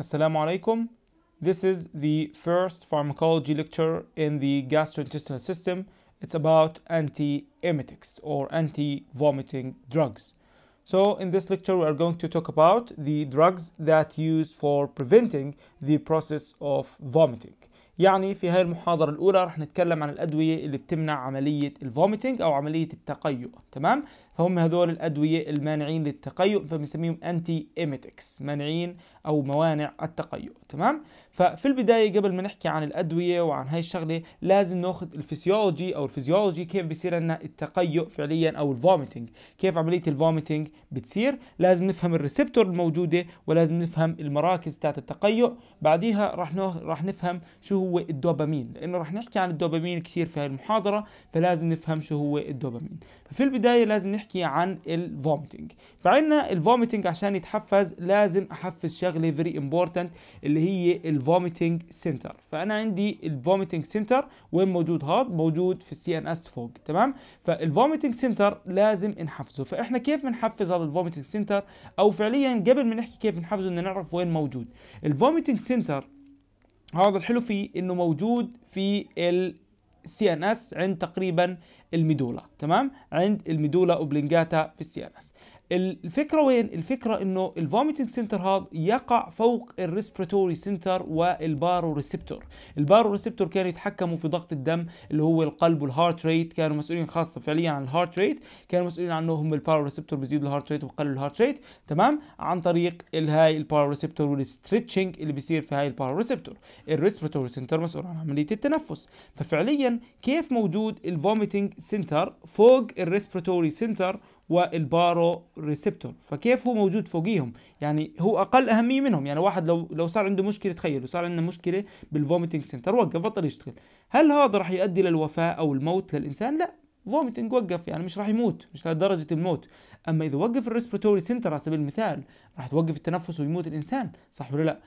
Assalamu alaikum. This is the first pharmacology lecture in the gastrointestinal system. It's about antiemetics or anti-vomiting drugs. So in this lecture, we are going to talk about the drugs that used for preventing the process of vomiting. يعني في هاي المحاضرة الأولى رح نتكلم عن الأدوية اللي بتمنع عملية الفوميتنج أو عملية التقيؤ تمام فهم هذول الأدوية المانعين للتقيؤ فبنسميهم أنتي إيميتكس مانعين أو موانع التقيؤ تمام ففي البداية قبل ما نحكي عن الأدوية وعن هاي الشغلة لازم ناخذ الفسيولوجي أو الفيزيولوجي كيف بيصير لنا التقيؤ فعليا أو الفوميتنج كيف عملية الفوميتنج بتصير لازم نفهم الريسبتور الموجودة ولازم نفهم المراكز تاعت التقيؤ بعديها راح راح نفهم شو هو الدوبامين لأنه راح نحكي عن الدوبامين كثير في هاي المحاضرة فلازم نفهم شو هو الدوبامين ففي البداية لازم نحكي بنحكي عن الفوميتنج فعندنا الفوميتنج عشان يتحفز لازم احفز شغله فيري امبورتنت اللي هي الفوميتنج سنتر فانا عندي الفوميتنج سنتر وين موجود هذا موجود في السي ان اس فوق تمام فالفوميتنج سنتر لازم نحفزه فاحنا كيف بنحفز هذا الفوميتنج سنتر او فعليا قبل ما نحكي كيف نحفزه بدنا نعرف وين موجود الفوميتنج سنتر هذا الحلو فيه انه موجود في ال السي ان اس عند تقريبا الميدولا تمام عند الميدولا اوبلينجاتا في السي ان اس الفكره وين الفكره انه الفوميتنج سنتر هذا يقع فوق الريسبيراتوري سنتر والبارو ريسبتور البارو ريسبتور كانوا يتحكموا في ضغط الدم اللي هو القلب والهارت ريت كانوا مسؤولين خاصه فعليا عن الهارت ريت كانوا مسؤولين عنه هم ريسبتور بيزيدوا الهارت ريت وبقللوا الهارت ريت تمام عن طريق الهاي ريسبتور والستريتشنج اللي بيصير في هاي ريسبتور الريسبيراتوري سنتر مسؤول عن عمليه التنفس ففعليا كيف موجود الفوميتنج سنتر فوق الريسبيراتوري سنتر والبارو ريسبتور فكيف هو موجود فوقيهم يعني هو اقل اهميه منهم يعني واحد لو لو صار عنده مشكله تخيلوا صار عندنا مشكله بالفوميتنج سنتر وقف بطل يشتغل هل هذا راح يؤدي للوفاه او الموت للانسان لا فوميتنج وقف يعني مش راح يموت مش لدرجه الموت اما اذا وقف الريسبيرتوري سنتر على سبيل المثال راح توقف التنفس ويموت الانسان صح ولا لا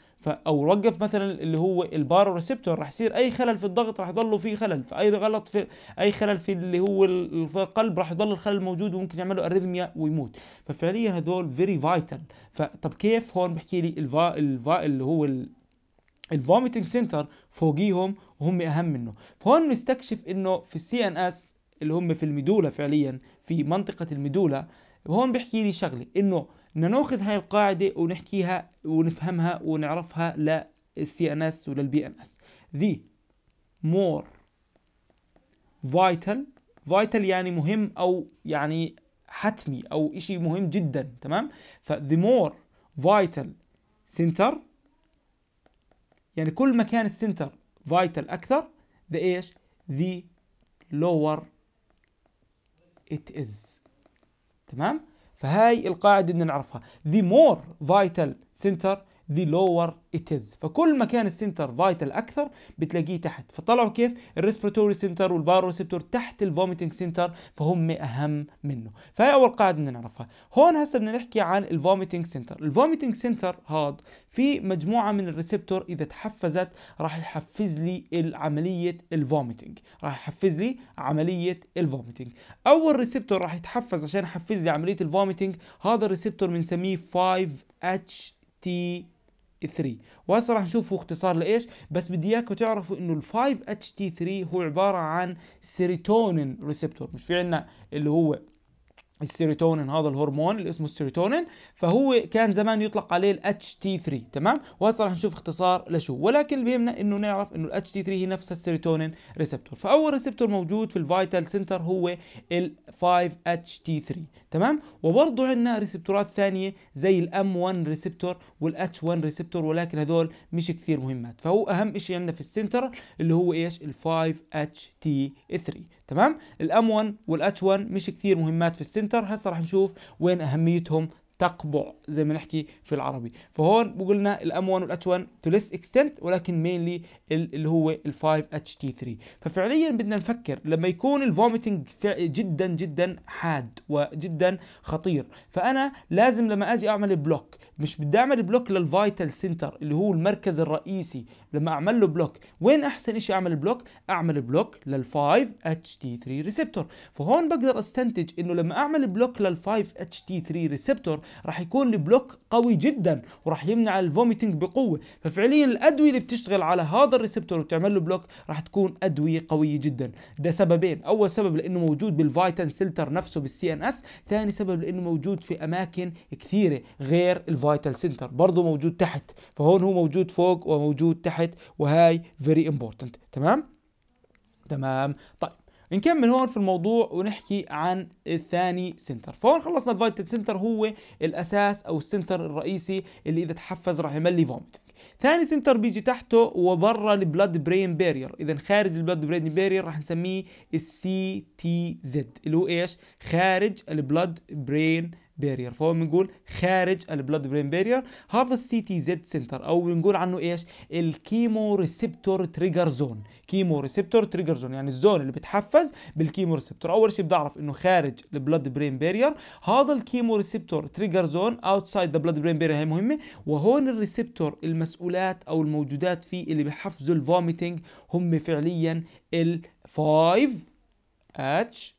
او وقف مثلا اللي هو البارو ريسبتور راح يصير اي خلل في الضغط راح يضله في خلل فاي غلط في اي خلل في اللي هو القلب راح يضل الخلل موجود وممكن يعمل له اريثميا ويموت ففعليا هذول فيري فايتال فطب كيف هون بحكي لي الفا الفا اللي هو الفوميتنج سنتر فوقيهم وهم اهم منه فهون نستكشف انه في السي ان اس اللي هم في الميدولا فعليا في منطقه الميدولا هون بيحكي لي شغله انه بدنا ناخذ هاي القاعده ونحكيها ونفهمها ونعرفها للسي ان اس وللبي ان اس ذي مور فايتال فايتال يعني مهم او يعني حتمي او شيء مهم جدا تمام فذي مور فايتال سنتر يعني كل ما كان السنتر فايتال اكثر ذا ايش the lower it is تمام فهاي القاعدة بدنا نعرفها the more vital center the lower it is فكل ما كان السنتر فايتال اكثر بتلاقيه تحت فطلعوا كيف الريسبيرتوري سنتر ريسبتور تحت الفوميتنج سنتر فهم اهم منه فهي اول قاعده بدنا نعرفها هون هسه بدنا نحكي عن الفوميتنج سنتر الفوميتنج سنتر هاد في مجموعه من الريسبتور اذا تحفزت راح يحفز لي عمليه الفوميتنج راح يحفز لي عمليه الفوميتنج اول ريسبتور راح يتحفز عشان يحفز لي عمليه الفوميتنج هذا الريسبتور بنسميه 5 ht 3 وهسه راح نشوفوا اختصار لايش بس بدي اياكم تعرفوا انه ال 5 اتش تي 3 هو عباره عن سيروتونين ريسبتور مش في عندنا اللي هو السيروتونين هذا الهرمون اللي اسمه السيروتونين فهو كان زمان يطلق عليه الاتش تي 3 تمام وهسه رح نشوف اختصار لشو ولكن اللي بيهمنا انه نعرف انه الاتش تي 3 هي نفسها السيروتونين ريسبتور فاول ريسبتور موجود في الفيتال سنتر هو ال 5 اتش تي 3 تمام وبرضه عندنا ريسبتورات ثانيه زي الام 1 ريسبتور والاتش 1 ريسبتور ولكن هذول مش كثير مهمات فهو اهم شيء عندنا في السنتر اللي هو ايش ال 5 اتش تي 3 تمام الام 1 والاتش 1 مش كثير مهمات في السنتر سنتر هسه راح نشوف وين اهميتهم تقبع زي ما نحكي في العربي فهون بقولنا الام 1 والاتش 1 تو ليس اكستنت ولكن مينلي اللي هو ال5 اتش تي 3 ففعليا بدنا نفكر لما يكون الفوميتنج جدا جدا حاد وجدا خطير فانا لازم لما اجي اعمل بلوك مش بدي اعمل بلوك للفايتال سنتر اللي هو المركز الرئيسي لما اعمل له بلوك وين احسن شيء اعمل بلوك اعمل بلوك لل5 اتش تي 3 ريسبتور فهون بقدر استنتج انه لما اعمل بلوك لل5 اتش تي 3 ريسبتور راح يكون البلوك قوي جدا وراح يمنع الفوميتنج بقوه ففعليا الادويه اللي بتشتغل على هذا الريسبتور وبتعمل له بلوك راح تكون ادويه قويه جدا ده سببين اول سبب لانه موجود بالفايتال سيلتر نفسه بالسي ان اس ثاني سبب لانه موجود في اماكن كثيره غير الفايتال سنتر برضه موجود تحت فهون هو موجود فوق وموجود تحت وهي فيري امبورتنت تمام تمام طيب نكمل هون في الموضوع ونحكي عن الثاني سنتر فهون خلصنا الفايتال سنتر هو الاساس او السنتر الرئيسي اللي اذا تحفز راح يملي فوميتنج ثاني سنتر بيجي تحته وبرا البلاد برين بارير اذا خارج البلاد برين بارير راح نسميه السي تي زد اللي هو ايش خارج البلاد برين بارير فهو بنقول خارج البلاد برين بارير هذا السي تي زد سنتر او بنقول عنه ايش الكيمو ريسبتور تريجر زون كيمو ريسبتور تريجر زون يعني الزون اللي بتحفز بالكيمو ريسبتور اول شيء بدي اعرف انه خارج البلاد برين بارير هذا الكيمو ريسبتور تريجر زون اوتسايد ذا بلاد برين بارير هي مهمه وهون الريسبتور المسؤولات او الموجودات فيه اللي بحفزوا الفوميتنج هم فعليا ال 5 اتش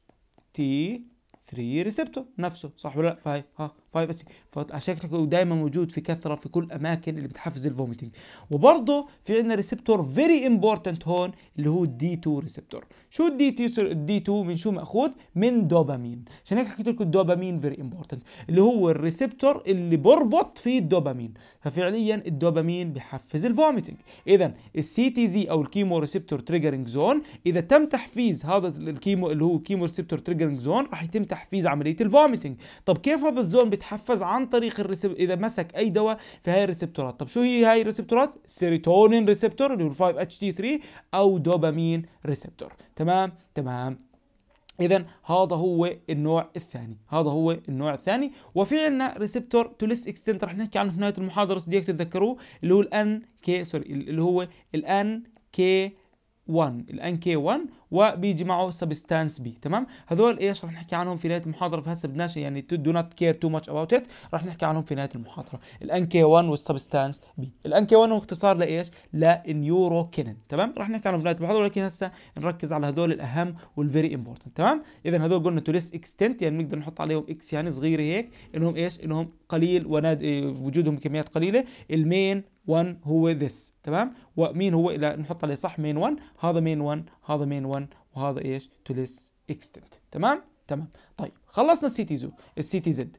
تي 3 ريسبتور نفسه صح ولا لا فهي ها 5 فعشان كده دايما موجود في كثره في كل اماكن اللي بتحفز الفوميتنج وبرضه في عندنا ريسبتور فيري امبورتنت هون اللي هو الدي 2 ريسبتور شو الدي 2 الدي 2 من شو ماخوذ من دوبامين عشان هيك حكيت لكم الدوبامين فيري امبورتنت اللي هو الريسبتور اللي بربط فيه الدوبامين ففعليا الدوبامين بحفز الفوميتنج اذا السي تي زي او الكيمو ريسبتور تريجرنج زون اذا تم تحفيز هذا الكيمو اللي هو كيمو ريسبتور تريجرنج زون راح يتم تحفيز عمليه الفوميتنج طب كيف هذا الزون بتتحفز عن طريق الريسب... اذا مسك اي دواء في هاي الريسبتورات طب شو هي هاي الريسبتورات سيروتونين ريسبتور اللي هو 5 اتش تي 3 او دوبامين ريسبتور تمام تمام اذا هذا هو النوع الثاني هذا هو النوع الثاني وفي عندنا ريسبتور تو ليس اكستنت رح نحكي عنه في نهايه المحاضره بدك تتذكروه اللي هو الان كي سوري اللي هو الان كي 1 الان كي 1 وبيجي معه سبستانس بي تمام هذول ايش رح نحكي عنهم في نهايه المحاضره فهسه بدناش يعني دو نوت كير تو ماتش اباوت ات رح نحكي عنهم في نهايه المحاضره الان كي 1 والسبستانس بي الان كي 1 هو اختصار لايش لنيوروكينين تمام رح نحكي عنهم في نهايه المحاضره ولكن هسه نركز على هذول الاهم والفيري امبورتنت تمام اذا هذول قلنا تو ليس اكستنت يعني بنقدر نحط عليهم اكس يعني صغيره هيك انهم ايش انهم قليل وناد وجودهم كميات قليله المين 1 هو this تمام ومين هو إلى نحط عليه صح main 1 هذا main 1 هذا main 1 وهذا ايش to this extent تمام تمام طيب خلصنا السي تي زو السي تي زد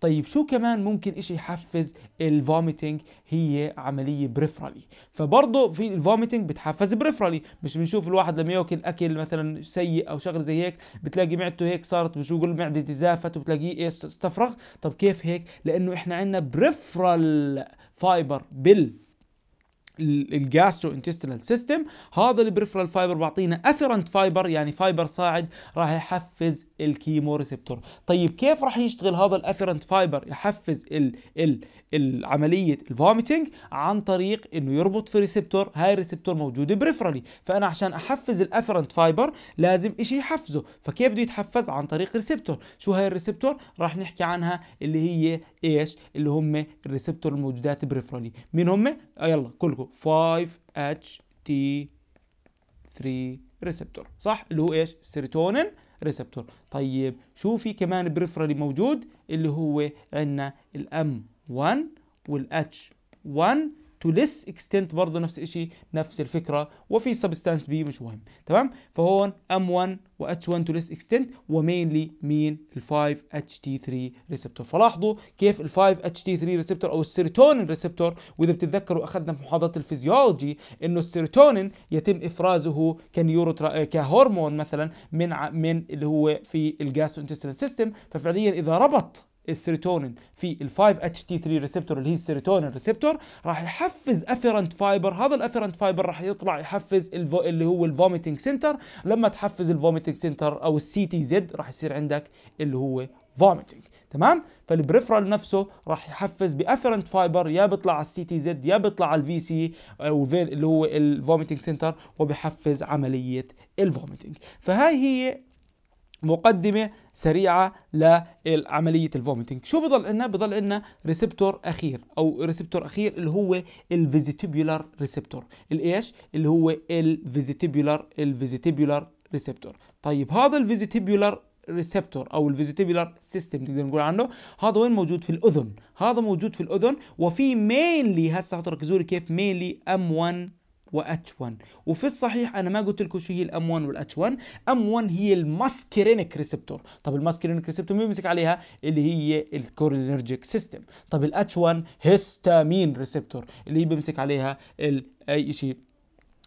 طيب شو كمان ممكن إشي يحفز الفوميتنج هي عملية بريفرالي فبرضه في الفوميتنج بتحفز بريفرالي مش بنشوف الواحد لما ياكل أكل مثلا سيء أو شغل زي هيك بتلاقي معدته هيك صارت بشو بقول معدتي زافت وبتلاقيه إيه استفرغ طب كيف هيك لأنه إحنا عندنا بريفرال فايبر بال الجاسترو انتستينال سيستم هذا البريفرال فايبر بعطينا افيرنت فايبر يعني فايبر صاعد راح يحفز الكيمو ريسبتور طيب كيف راح يشتغل هذا الافيرنت فايبر يحفز ال ال العمليه الفوميتنج عن طريق انه يربط في ريسبتور هاي الريسبتور موجوده بريفرالي فانا عشان احفز الافيرنت فايبر لازم شيء يحفزه فكيف بده يتحفز عن طريق ريسبتور شو هاي الريسبتور راح نحكي عنها اللي هي ايش اللي هم الريسبتور الموجودات بريفرالي مين هم آه، يلا كلكم 5-HT3 ريسبتور صح اللي هو ايش سيروتونين ريسبتور طيب شو في كمان بريفرالي موجود اللي هو عندنا الام 1 والاتش 1 تو ليس اكستنت برضه نفس الشيء نفس الفكره وفي سبستانس بي مش مهم تمام فهون ام 1 و اتش 1 تو ليس اكستنت ومينلي مين ال5 اتش تي 3 ريسبتور فلاحظوا كيف ال5 اتش تي 3 ريسبتور او السيروتونين ريسبتور واذا بتتذكروا اخذنا في محاضره الفيزيولوجي انه السيروتونين يتم افرازه كنيورو كهرمون مثلا من من اللي هو في الجاسترو انتستينال سيستم ففعليا اذا ربط السيروتونين في ال 5 اتش تي 3 ريسبتور اللي هي السيروتونين ريسبتور راح يحفز افيرنت فايبر هذا الافيرنت فايبر راح يطلع يحفز اللي هو الفوميتنج سنتر لما تحفز الفوميتنج سنتر او السي تي زد راح يصير عندك اللي هو فوميتنج تمام فالبريفرال نفسه راح يحفز بافيرنت فايبر يا بيطلع على السي تي زد يا بيطلع على الفي سي او اللي هو الفوميتنج سنتر وبحفز عمليه الفوميتنج فهاي هي مقدمه سريعه لعمليه الفوميتنج شو بضل لنا بضل لنا ريسبتور اخير او ريسبتور اخير اللي هو الفيزيتيبولار ريسبتور الايش اللي هو الفيزيتيبولار الفيزيتيبولار ريسبتور طيب هذا الفيزيتيبولار ريسبتور او الفيزيتيبولار سيستم تقدر نقول عنه هذا وين موجود في الاذن هذا موجود في الاذن وفي مينلي هسه تركزوا لي كيف مينلي ام 1 واتش 1 وفي الصحيح انا ما قلت لكم شو هي الام 1 والاتش 1 ام 1 هي الماسكرينك ريسبتور طب الماسكرينك ريسبتور مين بيمسك عليها اللي هي الكورينرجيك سيستم طب الاتش 1 هيستامين ريسبتور اللي هي بيمسك عليها اي شيء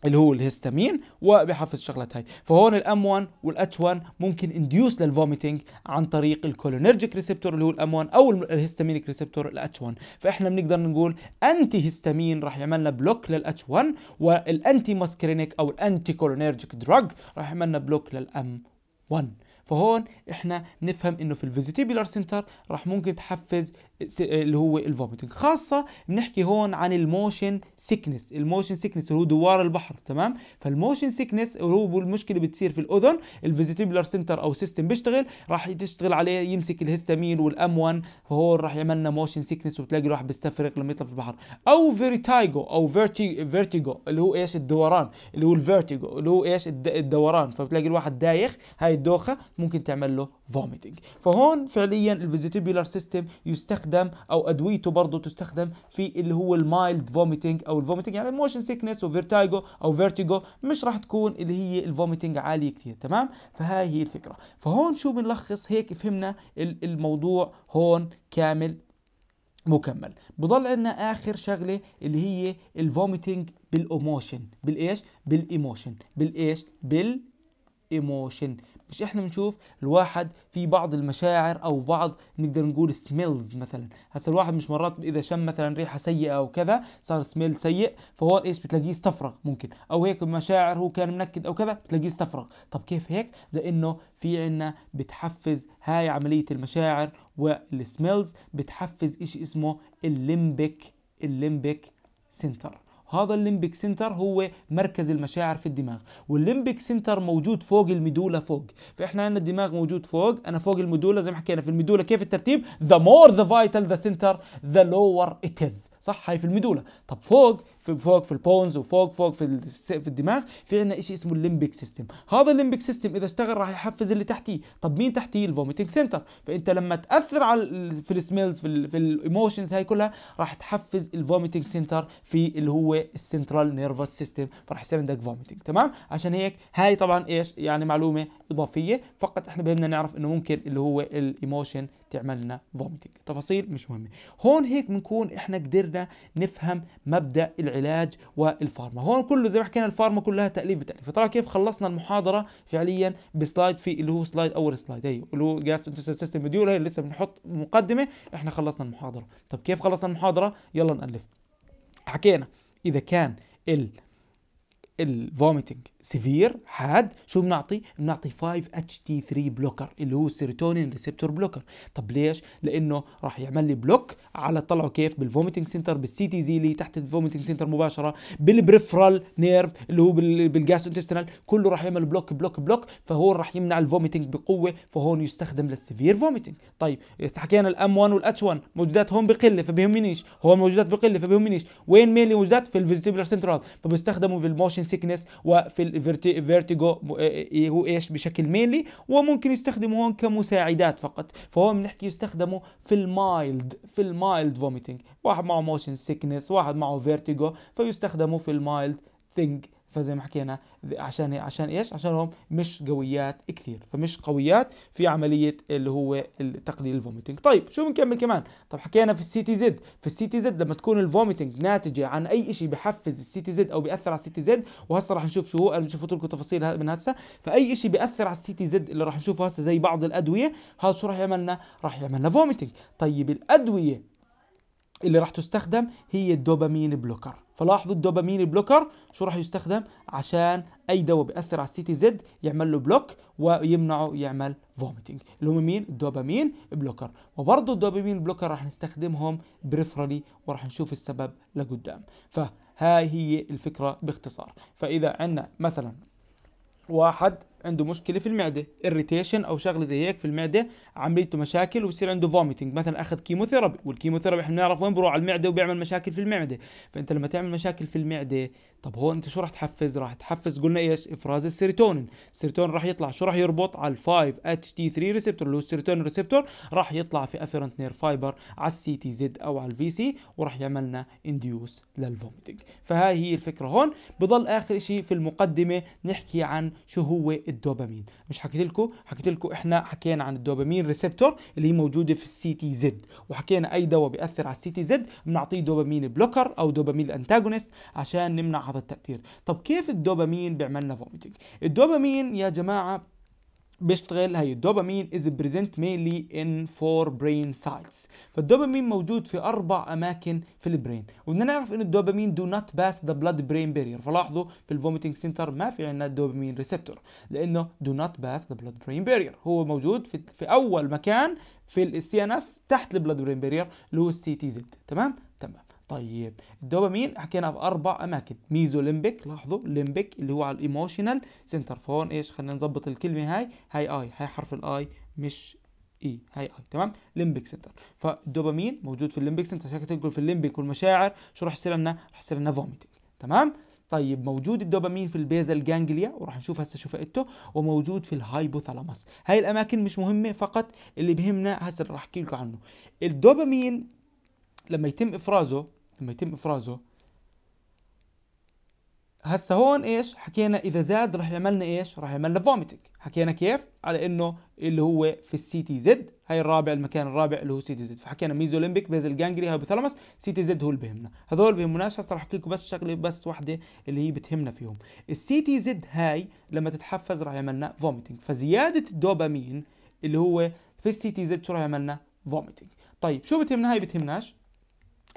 اللي هو الهستامين وبحفز شغله هاي فهون الام 1 والاتش 1 ممكن انديوس للفوميتنج عن طريق الكولينرجيك ريسبتور اللي هو الام 1 او الهستامينيك ريسبتور الاتش 1 فاحنا بنقدر نقول انتي هيستامين راح يعمل لنا بلوك للاتش 1 والانتي ماسكرينيك او الانتي كولينرجيك دراج راح يعمل لنا بلوك للام 1 فهون احنا بنفهم انه في الفيزيتيبيلار سنتر راح ممكن تحفز اللي هو الفوميتنج خاصة بنحكي هون عن الموشن سيكنس الموشن سيكنس اللي هو دوار البحر تمام فالموشن سيكنس اللي هو المشكلة بتصير في الأذن الفيزيتيبلر سنتر أو سيستم بيشتغل راح تشتغل عليه يمسك الهستامين والأم 1 فهون راح يعمل لنا موشن سيكنس وبتلاقي الواحد بيستفرق لما يطلع في البحر أو فيريتايجو أو فيرتي فيرتيجو اللي هو إيش الدوران اللي هو الفيرتيجو اللي هو إيش الدوران فبتلاقي الواحد دايخ هاي الدوخة ممكن تعمل له فوميتنج فهون فعليا الفيزيتيبلر سيستم يستخدم تستخدم او ادويته برضه تستخدم في اللي هو المايلد فوميتنج او الفوميتنج يعني الموشن سيكنس وفيرتايجو او فيرتيجو مش راح تكون اللي هي الفوميتنج عاليه كثير تمام فهاي هي الفكره فهون شو بنلخص هيك فهمنا الموضوع هون كامل مكمل بضل عندنا اخر شغله اللي هي الفوميتنج بالاموشن بالايش بالايموشن بالايش بالايموشن مش احنا بنشوف الواحد في بعض المشاعر او بعض نقدر نقول سميلز مثلا هسه الواحد مش مرات اذا شم مثلا ريحه سيئه او كذا صار سميل سيء فهو ايش بتلاقيه استفرغ ممكن او هيك مشاعر هو كان منكد او كذا بتلاقيه استفرغ طب كيف هيك لانه في عنا بتحفز هاي عمليه المشاعر والسميلز بتحفز شيء اسمه الليمبك الليمبك سنتر هذا الليمبيك سنتر هو مركز المشاعر في الدماغ والليمبيك سنتر موجود فوق الميدولا فوق فاحنا عندنا الدماغ موجود فوق انا فوق الميدولا زي ما حكينا في الميدولا كيف الترتيب the more the vital the center the lower it is صح هاي في الميدولا طب فوق فوق في البونز وفوق فوق في في الدماغ في عندنا شيء اسمه الليمبيك سيستم هذا الليمبيك سيستم اذا اشتغل راح يحفز اللي تحتيه طب مين تحتيه الفوميتنج سنتر فانت لما تاثر على في السميلز في, في الايموشنز هاي كلها راح تحفز الفوميتنج سنتر في اللي هو السنترال نيرفس سيستم فراح يصير عندك فوميتنج تمام عشان هيك هاي طبعا ايش يعني معلومه اضافيه فقط احنا بهمنا نعرف انه ممكن اللي هو الايموشن تعمل لنا فوميتنج تفاصيل مش مهمه هون هيك بنكون احنا قدرنا نفهم مبدا العلم العلاج والفارما هون كله زي ما حكينا الفارما كلها تاليف بتاليف فطلع كيف خلصنا المحاضره فعليا بسلايد في اللي هو سلايد اول سلايد هي اللي هو جاس سيستم مديول هي لسه بنحط مقدمه احنا خلصنا المحاضره طب كيف خلصنا المحاضره يلا نالف حكينا اذا كان ال الفوميتنج سيفير حاد شو بنعطي؟ بنعطي 5 اتش تي 3 بلوكر اللي هو سيروتونين ريسبتور بلوكر، طب ليش؟ لانه راح يعمل لي بلوك على طلعه كيف؟ بالفوميتنج سنتر بالسي تي زي اللي تحت الفوميتنج سنتر مباشره، بالبريفرال نيرف اللي هو بالجاس انتستنال كله راح يعمل بلوك بلوك بلوك فهون راح يمنع الفوميتنج بقوه فهون يستخدم للسيفير فوميتنج، طيب حكينا الام 1 والاتش 1 موجودات هون بقله فبيهمنيش، هون موجودات بقله فبيهمنيش، وين مين اللي موجودات؟ في الفيجيتابلر سنترال فبيستخدموا في الموشن سيكنس وفي الفيرتيجو إيه- إيه- هو ايش بشكل مينلي وممكن يستخدمه هون كمساعدات فقط فهو بنحكي يستخدمه في المايلد في المايلد فوميتنج واحد معه موشن سيكنس واحد معه فيرتيجو فيستخدمه في المايلد ثينج فزي ما حكينا عشان عشان ايش عشانهم مش قويات كثير فمش قويات في عمليه اللي هو تقليل الفوميتنج طيب شو بنكمل كمان طب حكينا في السي تي زد في السي تي زد لما تكون الفوميتنج ناتجه عن اي شيء بحفز السي تي زد او بياثر على السي تي زد وهسه رح نشوف شو هو انا شفت لكم تفاصيل من هسه فاي شيء بياثر على السي تي زد اللي رح نشوفه هسه زي بعض الادويه هذا شو رح يعمل لنا يعملنا يعمل لنا فوميتنج طيب الادويه اللي رح تستخدم هي الدوبامين بلوكر فلاحظوا الدوبامين بلوكر شو راح يستخدم عشان اي دواء بياثر على السي تي زد يعمل له بلوك ويمنعه يعمل فوميتنج اللي هم مين الدوبامين بلوكر وبرضه الدوبامين بلوكر راح نستخدمهم بريفرالي وراح نشوف السبب لقدام فهاي هي الفكره باختصار فاذا عندنا مثلا واحد عنده مشكله في المعده اريتيشن او شغله زي هيك في المعده عمليته مشاكل وبصير عنده فوميتنج مثلا اخذ كيموثيرابي والكيموثيرابي احنا بنعرف وين بروح على المعده وبيعمل مشاكل في المعده فانت لما تعمل مشاكل في المعده طب هون انت شو راح تحفز راح تحفز قلنا ايش افراز السيروتونين السيروتونين راح يطلع شو راح يربط على ال 5 اتش تي 3 ريسبتور اللي هو السيروتونين ريسبتور راح يطلع في افيرنت نير فايبر على السي تي زد او على الفي سي وراح يعملنا انديوس للفوميتنج فهاي هي الفكره هون بضل اخر شيء في المقدمه نحكي عن شو هو الدوبامين مش حكيت لكم حكيت لكم احنا حكينا عن الدوبامين ريسبتور اللي هي موجوده في السي تي زد وحكينا اي دواء بياثر على السي تي زد بنعطيه دوبامين بلوكر او دوبامين انتاجونست عشان نمنع هذا التاثير طب كيف الدوبامين بيعمل لنا الدوبامين يا جماعه بيشتغل هي الدوبامين از بريزنت ميلي ان فور برين سايتس فالدوبامين موجود في اربع اماكن في البرين وبدنا نعرف ان الدوبامين دو نوت باس ذا بلاد برين بارير فلاحظوا في الفوميتنج سنتر ما في عندنا الدوبامين ريسبتور لانه دو نوت باس ذا بلاد برين بارير هو موجود في, في اول مكان في السي ان اس تحت البلاد برين بارير اللي هو السي تي زد تمام تمام طيب الدوبامين حكينا في اربع اماكن ميزو ليمبيك لاحظوا ليمبيك اللي هو على الايموشنال سنتر فهون ايش خلينا نظبط الكلمه هاي هاي اي هاي حرف الاي مش اي e، هاي اي تمام ليمبيك سنتر فالدوبامين موجود في الليمبيك سنتر عشان تقول في الليمبيك والمشاعر شو راح يصير لنا راح يصير لنا فوميتنج تمام طيب موجود الدوبامين في البيزل جانجليا وراح نشوف هسه شو فائدته وموجود في الهايبوثالاموس هاي الاماكن مش مهمه فقط اللي بهمنا هسه راح احكي لكم عنه الدوبامين لما يتم افرازه لما يتم افرازه هسه هون ايش حكينا اذا زاد رح يعملنا ايش رح يعملنا فوميتنج حكينا كيف على انه اللي هو في السي تي زد هي الرابع المكان الرابع اللي هو سي تي زد فحكينا ميزوليمبيك بيزل جانجري هايبوثالاموس سي تي زد هو اللي بهمنا هذول بهمناش هسه رح احكي لكم بس شغله بس واحده اللي هي بتهمنا فيهم السي تي زد هاي لما تتحفز رح يعملنا فوميتنج فزياده الدوبامين اللي هو في السي تي زد شو رح يعملنا فوميتنج طيب شو بتهمنا هاي بتهمناش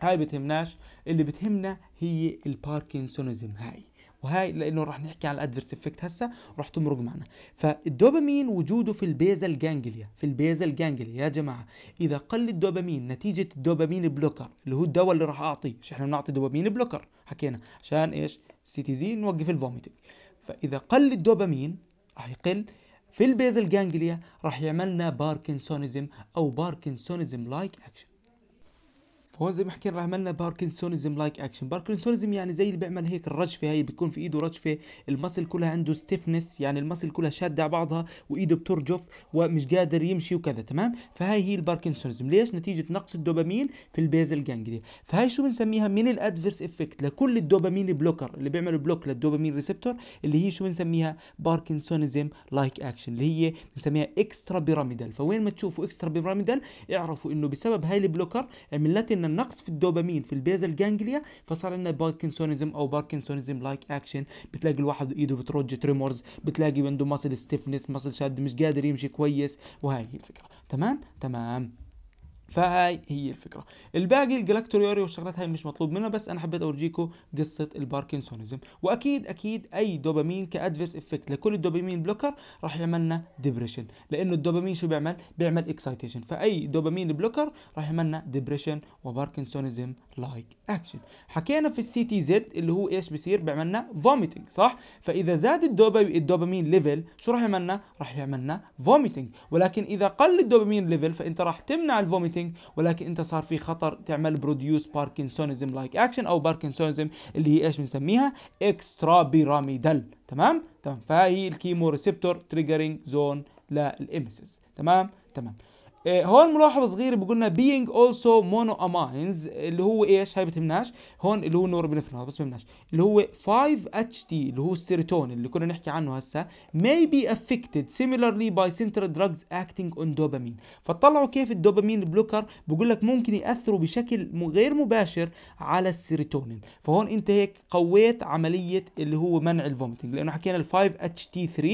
هاي بتهمناش اللي بتهمنا هي الباركنسونيزم هاي وهاي لانه رح نحكي عن الادفيرس افكت هسه رح تمرق معنا فالدوبامين وجوده في البيزل جانجليا في البيزل جانجليا يا جماعه اذا قل الدوبامين نتيجه الدوبامين بلوكر اللي هو الدواء اللي راح اعطيه مش احنا بنعطي دوبامين بلوكر حكينا عشان ايش سي تي زي نوقف الفوميتنج فاذا قل الدوبامين راح يقل في البيزل جانجليا راح يعملنا باركنسونيزم او باركنسونيزم لايك اكشن هون زي ما حكينا راح عملنا باركنسونيزم لايك اكشن باركنسونيزم يعني زي اللي بيعمل هيك الرجفه هي بتكون في ايده رجفه المسل كلها عنده ستيفنس يعني المسل كلها شاده على بعضها وايده بترجف ومش قادر يمشي وكذا تمام فهي هي الباركنسونيزم ليش نتيجه نقص الدوبامين في البيزل جانجليا فهي شو بنسميها من الادفيرس افكت لكل الدوبامين بلوكر اللي بيعمل بلوك للدوبامين ريسبتور اللي هي شو بنسميها باركنسونيزم لايك اكشن اللي هي بنسميها اكسترا بيراميدال فوين ما تشوفوا اكسترا بيراميدال اعرفوا انه بسبب هاي البلوكر عملت لنا النقص في الدوبامين في البيزل جانجليا فصار عندنا باركنسونيزم او باركنسونيزم لايك اكشن بتلاقي الواحد ايده بترج تريمورز بتلاقي عنده ماسل ستيفنس ماسل شاد مش قادر يمشي كويس وهي هي الفكره تمام تمام فهاي هي الفكره الباقي الجلاكتوريوري والشغلات هاي مش مطلوب منها بس انا حبيت اورجيكم قصه الباركنسونيزم واكيد اكيد اي دوبامين كادفيرس افكت لكل الدوبامين بلوكر راح يعمل لنا ديبريشن لانه الدوبامين شو بيعمل بيعمل اكسايتيشن فاي دوبامين بلوكر راح يعمل لنا ديبريشن وباركنسونيزم لايك اكشن حكينا في السي تي زد اللي هو ايش بيصير بيعمل لنا فوميتنج صح فاذا زاد الدوبامين ليفل شو راح يعمل لنا راح يعمل لنا فوميتنج ولكن اذا قل الدوبامين ليفل فانت راح تمنع الفوميتنج باركنسونتنج ولكن انت صار في خطر تعمل بروديوس باركنسونيزم لايك اكشن او باركنسونيزم اللي هي ايش بنسميها اكسترا بيراميدال تمام تمام فهي الكيمو ريسبتور تريجرينج زون للامسس تمام تمام آه، هون ملاحظه صغيره بقول لنا being also monoamines اللي هو ايش هاي بتهمناش هون اللي هو نوربنفرين بس بتهمناش، اللي هو 5-HT اللي هو السيروتونين اللي كنا نحكي عنه هسه may be affected similarly by central drugs acting on dopamine فطلعوا كيف الدوبامين بلوكر بقول لك ممكن ياثروا بشكل غير مباشر على السيروتونين فهون انت هيك قويت عمليه اللي هو منع الفومتنج، لانه حكينا ال 5-HT3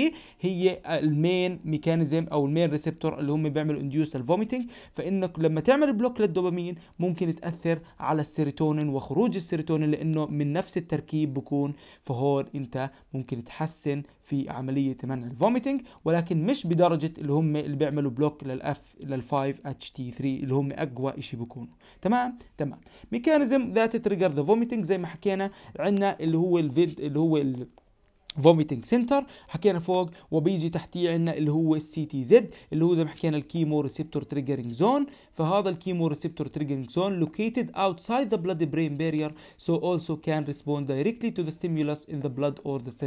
هي المين ميكانيزم او المين ريسبتور اللي هم بيعملوا انديوس يحدث الفوميتنج فانك لما تعمل بلوك للدوبامين ممكن تاثر على السيروتونين وخروج السيروتونين لانه من نفس التركيب بكون فهون انت ممكن تحسن في عمليه منع الفوميتنج ولكن مش بدرجه اللي هم اللي بيعملوا بلوك للاف لل5 اتش تي 3 اللي هم اقوى شيء بكونوا تمام تمام ميكانيزم ذات تريجر ذا فوميتنج زي ما حكينا عندنا اللي هو الفيد اللي هو ال فوميتنج سنتر حكينا فوق وبيجي تحتيه عندنا اللي هو السي تي زد اللي هو زي ما حكينا الكيمو ريسبتور تريجرنج زون فهذا الكيمو ريسبتور تريجرنج زون located outside the blood brain barrier so also can respond directly to the stimulus in the blood or the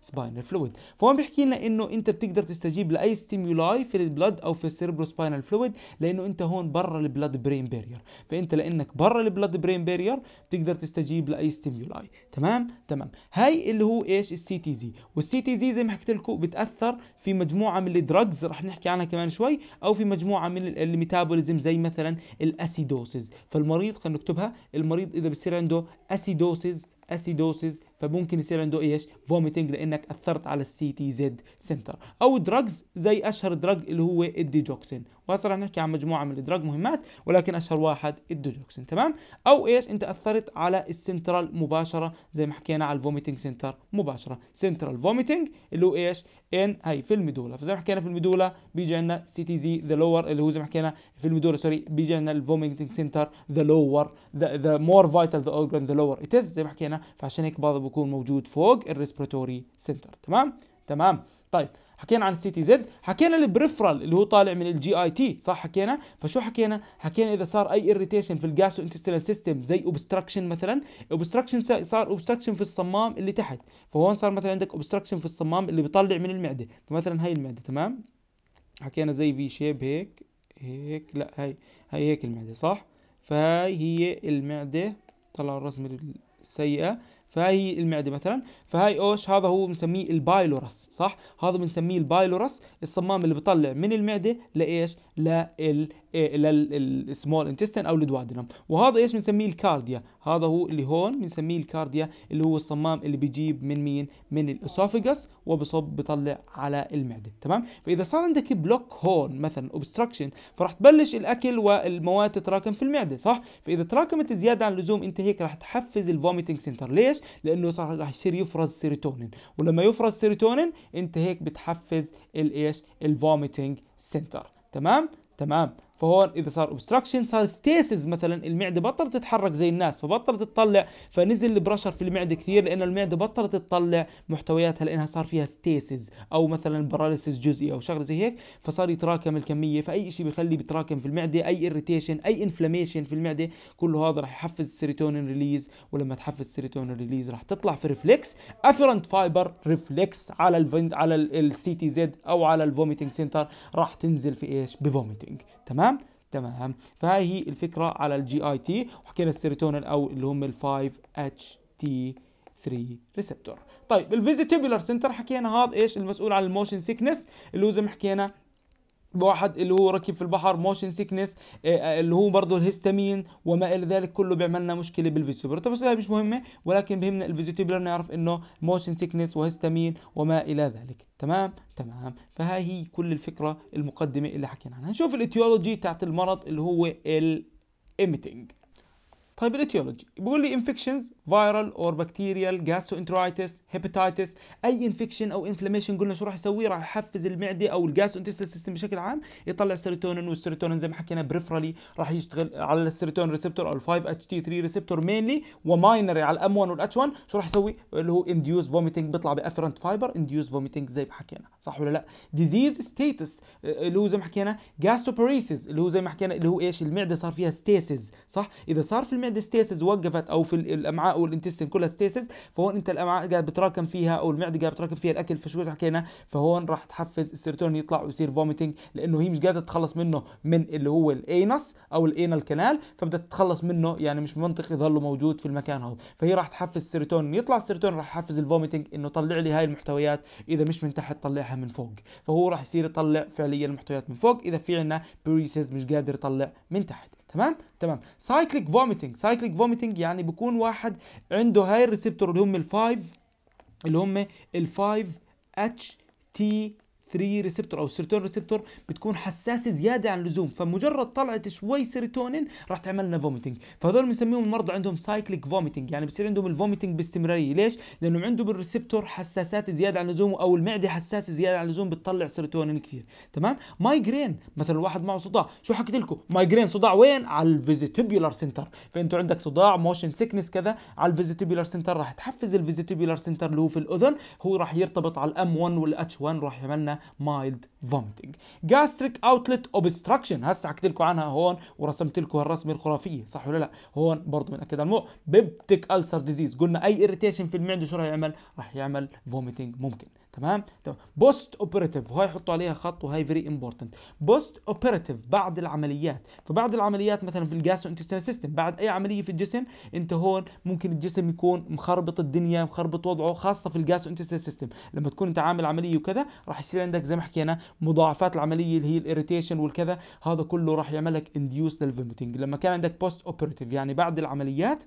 سباينال fluid فهون بيحكي لنا انه انت بتقدر تستجيب لاي ستيمولاي في البلاد او في سباينال فلويد لانه انت هون برا البلاد برين بارير فانت لانك برا البلاد برين بارير بتقدر تستجيب لاي ستيمولاي تمام تمام هاي اللي هو ايش السي تي زي والسي تي زي زي ما حكيت لكم بتاثر في مجموعه من الدراجز رح نحكي عنها كمان شوي او في مجموعه من الميتابوليزم زي مثلا الاسيدوسز فالمريض خلينا نكتبها المريض اذا بصير عنده اسيدوسز اسيدوسز فممكن يصير عنده ايش فوميتنج لانك اثرت على السي تي زد سنتر او دراجز زي اشهر دراج اللي هو الديجوكسين رح نحكي عن مجموعه من الدراج مهمات ولكن اشهر واحد الدوجوكسين تمام او ايش انت اثرت على السنترال مباشره زي ما حكينا على الفوميتنج سنتر مباشره سنترال فوميتنج اللي هو ايش ان هي في الميدولا فزي ما حكينا في الميدولا بيجي عندنا سي تي زي ذا لور اللي هو زي ما حكينا في الميدولا سوري بيجي عندنا الفوميتنج سنتر ذا لور ذا مور فايتال ذا اورجان ذا لور اتس زي ما حكينا فعشان هيك برضه بيكون موجود فوق الريسبيراتوري سنتر تمام تمام طيب حكينا عن السي تي زد حكينا البريفرال اللي هو طالع من الجي اي تي صح حكينا فشو حكينا حكينا اذا صار اي اريتيشن في الجاسو انتستينال سيستم زي اوبستراكشن مثلا اوبستراكشن صار اوبستراكشن في الصمام اللي تحت فهون صار مثلا عندك اوبستراكشن في الصمام اللي بيطلع من المعده فمثلا هي المعده تمام حكينا زي في شيب هيك هيك لا هي هي هيك المعده صح فهي المعده طلع الرسمه السيئه فهي المعده مثلا فهاي اوش هذا هو بنسميه البايلورس صح هذا بنسميه البايلورس الصمام اللي بيطلع من المعده لايش إيه، لل للسمول انتستين او الدوادنم وهذا ايش بنسميه الكارديا هذا هو اللي هون بنسميه الكارديا اللي هو الصمام اللي بيجيب من مين من الاسوفيجاس وبصب بيطلع على المعده تمام فاذا صار عندك بلوك هون مثلا اوبستراكشن فراح تبلش الاكل والمواد تتراكم في المعده صح فاذا تراكمت زياده عن اللزوم انت هيك راح تحفز الفوميتنج سنتر ليش ليش؟ لانه صار راح يصير يفرز سيروتونين ولما يفرز سيروتونين انت هيك بتحفز الايش؟ الفوميتنج سنتر تمام؟ تمام فهون اذا صار اوبستراكشن صار ستيسز مثلا المعده بطلت تتحرك زي الناس فبطلت تطلع فنزل البرشر في المعده كثير لانه المعده بطلت تطلع محتوياتها لانها صار فيها ستيسز او مثلا باراليسز جزئي او شغله زي هيك فصار يتراكم الكميه فاي شيء بخلي بيتراكم في المعده اي اريتيشن اي انفلاميشن في المعده كل هذا راح يحفز السيروتونين ريليز ولما تحفز السيروتونين ريليز راح تطلع في ريفلكس افيرنت فايبر ريفلكس على الـ على السي تي زد او على الفوميتنج سنتر راح تنزل في ايش بفوميتنج تمام تمام فهاي هي الفكره على الجي اي تي وحكينا السيروتونين او اللي هم ال 5 اتش تي 3 ريسبتور طيب الفيزيتابولار سنتر حكينا هذا ايش المسؤول عن الموشن سيكنس اللي زي ما حكينا واحد اللي هو ركب في البحر موشن سيكنس آه، آه، اللي هو برضه الهستامين وما الى ذلك كله بيعمل لنا مشكله بالفيزيوبر طيب، هي مش مهمه ولكن بهمنا الفيزيوتيبلر نعرف انه موشن سيكنس وهستامين وما الى ذلك تمام تمام فهاي هي كل الفكره المقدمه اللي حكينا عنها نشوف الاتيولوجي تاعت المرض اللي هو الايميتنج طيب الاتيولوجي بيقول لي انفكشنز فايرال اور بكتيريال انترايتس هيباتايتس اي انفكشن او انفلاميشن قلنا شو راح يسوي راح يحفز المعده او الجاستروانتستينال سيستم بشكل عام يطلع سيروتونين والسيروتونين زي ما حكينا بريفرالي راح يشتغل على السيروتونين ريسبتور او 5 اتش تي 3 ريسبتور مينلي وماينري على الام 1 والاتش 1 شو راح يسوي اللي هو انديوس فوميتنج بيطلع بافرنت فايبر انديوس فوميتنج زي ما حكينا صح ولا لا ديزيز ستيتس آه، اللي هو زي ما حكينا جاستوبريسيس اللي هو زي ما حكينا اللي هو ايش المعده صار فيها ستيسيس صح اذا صار في المعده عند ستيسز وقفت او في الامعاء والانتستين كلها ستيسز فهون انت الامعاء قاعد بتراكم فيها او المعده قاعد بتراكم فيها الاكل فشو حكينا فهون راح تحفز السيرتون يطلع ويصير فوميتنج لانه هي مش قادره تتخلص منه من اللي هو الانس او الانال كانال فبدها تتخلص منه يعني مش منطقي يظله موجود في المكان هذا فهي راح تحفز السيرتون يطلع السيرتون راح يحفز الفوميتنج انه طلع لي هاي المحتويات اذا مش من تحت طلعها من فوق فهو راح يصير يطلع فعليا المحتويات من فوق اذا في عندنا بريسز مش قادر يطلع من تحت تمام تمام سايكليك فوميتنج سايكليك فوميتنج يعني بيكون واحد عنده هاي الريسبتور اللي هم الفايف اللي هم الفايف اتش تي 3 ريسبتور او السيرتون ريسبتور بتكون حساسه زياده عن اللزوم فمجرد طلعت شوي سيروتونين راح تعمل لنا فوميتنج فهذول بنسميهم المرضى عندهم سايكليك فوميتنج يعني بصير عندهم الفوميتنج باستمراريه ليش لانه عنده بالريسبتور حساسات زياده عن اللزوم او المعده حساسه زياده عن اللزوم بتطلع سيروتونين كثير تمام مايجرين مثلا واحد معه صداع شو حكيت لكم مايجرين صداع وين على الفيزيتيبيولار سنتر فانتوا عندك صداع موشن سيكنس كذا على الفيزيتيبيولار سنتر راح تحفز الفيزيتيبيولار سنتر اللي هو في الاذن هو راح يرتبط على الام 1 والاتش 1 راح لنا مايلد فوميتنج جاستريك اوتلت اوبستراكشن هسه حكيت لكم عنها هون ورسمت لكم هالرسمه الخرافيه صح ولا لا هون برضه من على المو بيبتيك السر ديزيز قلنا اي اريتيشن في المعده شو راح يعمل راح يعمل فوميتنج ممكن تمام تمام بوست اوبراتيف وهي يحطوا عليها خط وهي فيري امبورتنت بوست اوبراتيف بعد العمليات فبعد العمليات مثلا في الجاسو انتستين سيستم بعد اي عمليه في الجسم انت هون ممكن الجسم يكون مخربط الدنيا مخربط وضعه خاصه في الجاسو انتستين سيستم لما تكون انت عامل عمليه وكذا راح يصير عندك زي ما حكينا مضاعفات العمليه اللي هي الاريتيشن والكذا هذا كله راح يعمل لك انديوس للفوميتنج لما كان عندك بوست اوبراتيف يعني بعد العمليات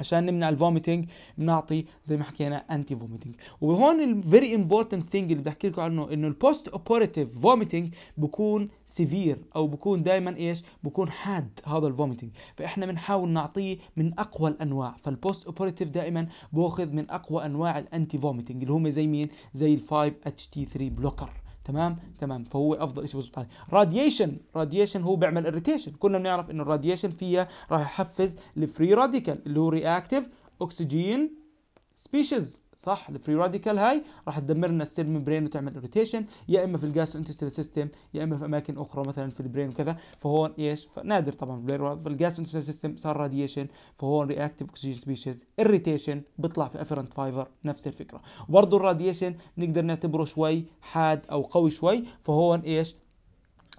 عشان نمنع الفوميتنج بنعطي زي ما حكينا انتي فوميتنج وهون الفيري امبورتنت ثينج اللي بحكي لكم عنه انه البوست اوبريتيف فوميتنج بكون سيفير او بكون دائما ايش بكون حاد هذا الفوميتنج فاحنا بنحاول نعطيه من اقوى الانواع فالبوست اوبريتيف دائما باخذ من اقوى انواع الانتي فوميتنج اللي هم زي مين زي ال5 اتش تي 3 بلوكر تمام تمام فهو افضل شيء مظبوط عليه راديشن راديشن هو بيعمل اريتيشن كنا بنعرف انه الراديشن فيها راح يحفز الفري راديكال اللي هو رياكتيف اكسجين سبيشيز صح الفري راديكال هاي راح تدمر لنا السيل ميمبرين وتعمل اريتيشن يا اما في الجاس انتستيل سيستم يا اما في اماكن اخرى مثلا في البرين وكذا فهون ايش نادر طبعا في الجاس انتستيل سيستم صار راديشن فهون رياكتيف اوكسجين سبيشيز اريتيشن بيطلع في افيرنت فايبر نفس الفكره وبرضه الراديشن نقدر نعتبره شوي حاد او قوي شوي فهون ايش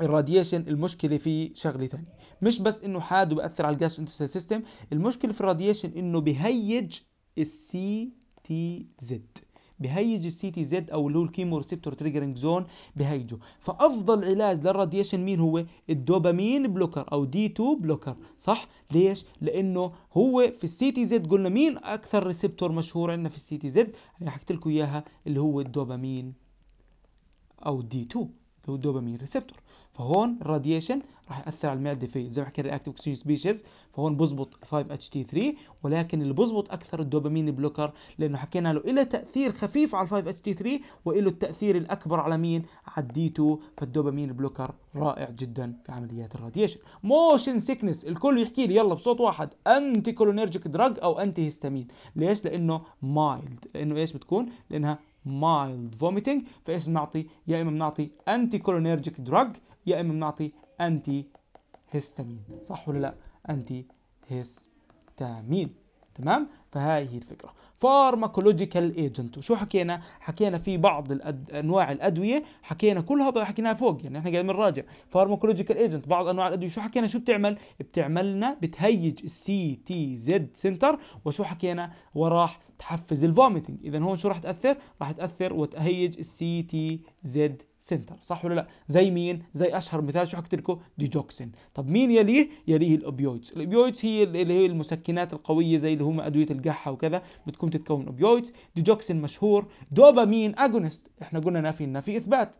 الراديشن المشكله فيه شغله ثانيه مش بس انه حاد وبأثر على الجاس انتستيل سيستم المشكله في الراديشن انه بهيج السي تي زد بهيج السي تي زد او اللي هو الكيمو ريسبتور تريجرنج زون بهيجه فافضل علاج للراديشن مين هو الدوبامين بلوكر او دي 2 بلوكر صح ليش لانه هو في السي تي زد قلنا مين اكثر ريسبتور مشهور عندنا في السي تي زد انا حكيت لكم اياها اللي هو الدوبامين او دي 2 اللي هو الدوبامين ريسبتور فهون الراديشن راح ياثر على المعده في زي ما حكينا رياكتيف اوكسجين سبيشيز فهون بظبط 5 اتش تي 3 ولكن اللي بظبط اكثر الدوبامين بلوكر لانه حكينا له له تاثير خفيف على 5 اتش تي 3 وله التاثير الاكبر على مين على الدي 2 فالدوبامين بلوكر رائع جدا في عمليات الراديشن موشن سيكنس الكل يحكي لي يلا بصوت واحد انتي كولونيرجيك دراج او انتي هيستامين ليش لانه مايلد لانه ايش بتكون لانها مايلد فوميتنج فايش بنعطي يا اما بنعطي انتي كولونيرجيك دراج يا اما بنعطي انتي هيستامين صح ولا لا انتي هيستامين تمام فهاي هي الفكره فارماكولوجيكال ايجنت وشو حكينا حكينا في بعض الأد... انواع الادويه حكينا كل هذا حكيناه فوق يعني احنا قاعدين بنراجع فارماكولوجيكال ايجنت بعض انواع الادويه شو حكينا شو بتعمل بتعملنا بتهيج السي تي زد سنتر وشو حكينا وراح تحفز الفوميتنج اذا هون شو راح تاثر راح تاثر وتهيج السي تي زد سنتر صح ولا لا زي مين زي اشهر مثال شو حكيت لكم ديجوكسين طب مين يليه يليه الاوبيويدز الاوبيويدز هي اللي هي المسكنات القويه زي اللي هم ادويه القحه وكذا بتكون تتكون اوبيويدز ديجوكسين مشهور دوبامين اجونست احنا قلنا نافينا في اثبات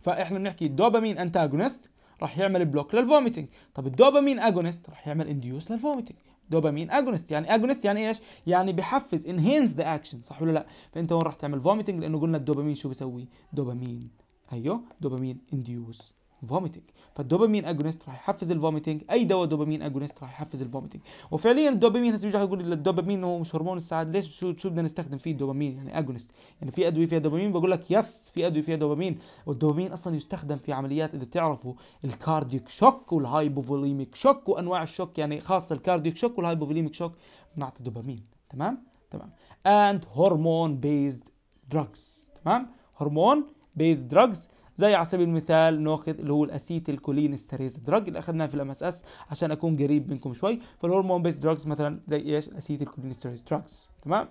فاحنا بنحكي دوبامين انتاجونست راح يعمل بلوك للفوميتنج طب الدوبامين اجونست راح يعمل انديوس للفوميتنج دوبامين اجونست يعني اجونست يعني ايش يعني بحفز انهانس ذا اكشن صح ولا لا فانت هون راح تعمل فوميتنج لانه قلنا الدوبامين شو بيسوي دوبامين ايوه دوبامين انديوس فوميتنج فالدوبامين اجونست راح يحفز الفوميتنج اي دواء دوبامين اجونست راح يحفز الفوميتنج وفعليا الدوبامين هسه بيجي يقول الدوبامين هو مش هرمون السعاده ليش شو شو بدنا نستخدم فيه الدوبامين يعني اجونست يعني في ادويه فيها دوبامين بقول لك يس في ادويه فيها دوبامين والدوبامين اصلا يستخدم في عمليات اذا بتعرفوا الكارديك شوك والهايبوفوليميك شوك وانواع الشوك يعني خاصه الكارديك شوك والهايبوفوليميك شوك بنعطي دوبامين تمام تمام اند هرمون بيزد دراجز تمام هرمون بيز دراجز زي على سبيل المثال ناخد اللي هو الاسيتيلكولينستريز دراج اللي اخذناه في الام اس اس عشان اكون قريب منكم شوي فالهرمون بيز دراجز مثلا زي ايش الاسيتيلكولينستريز دراجز تمام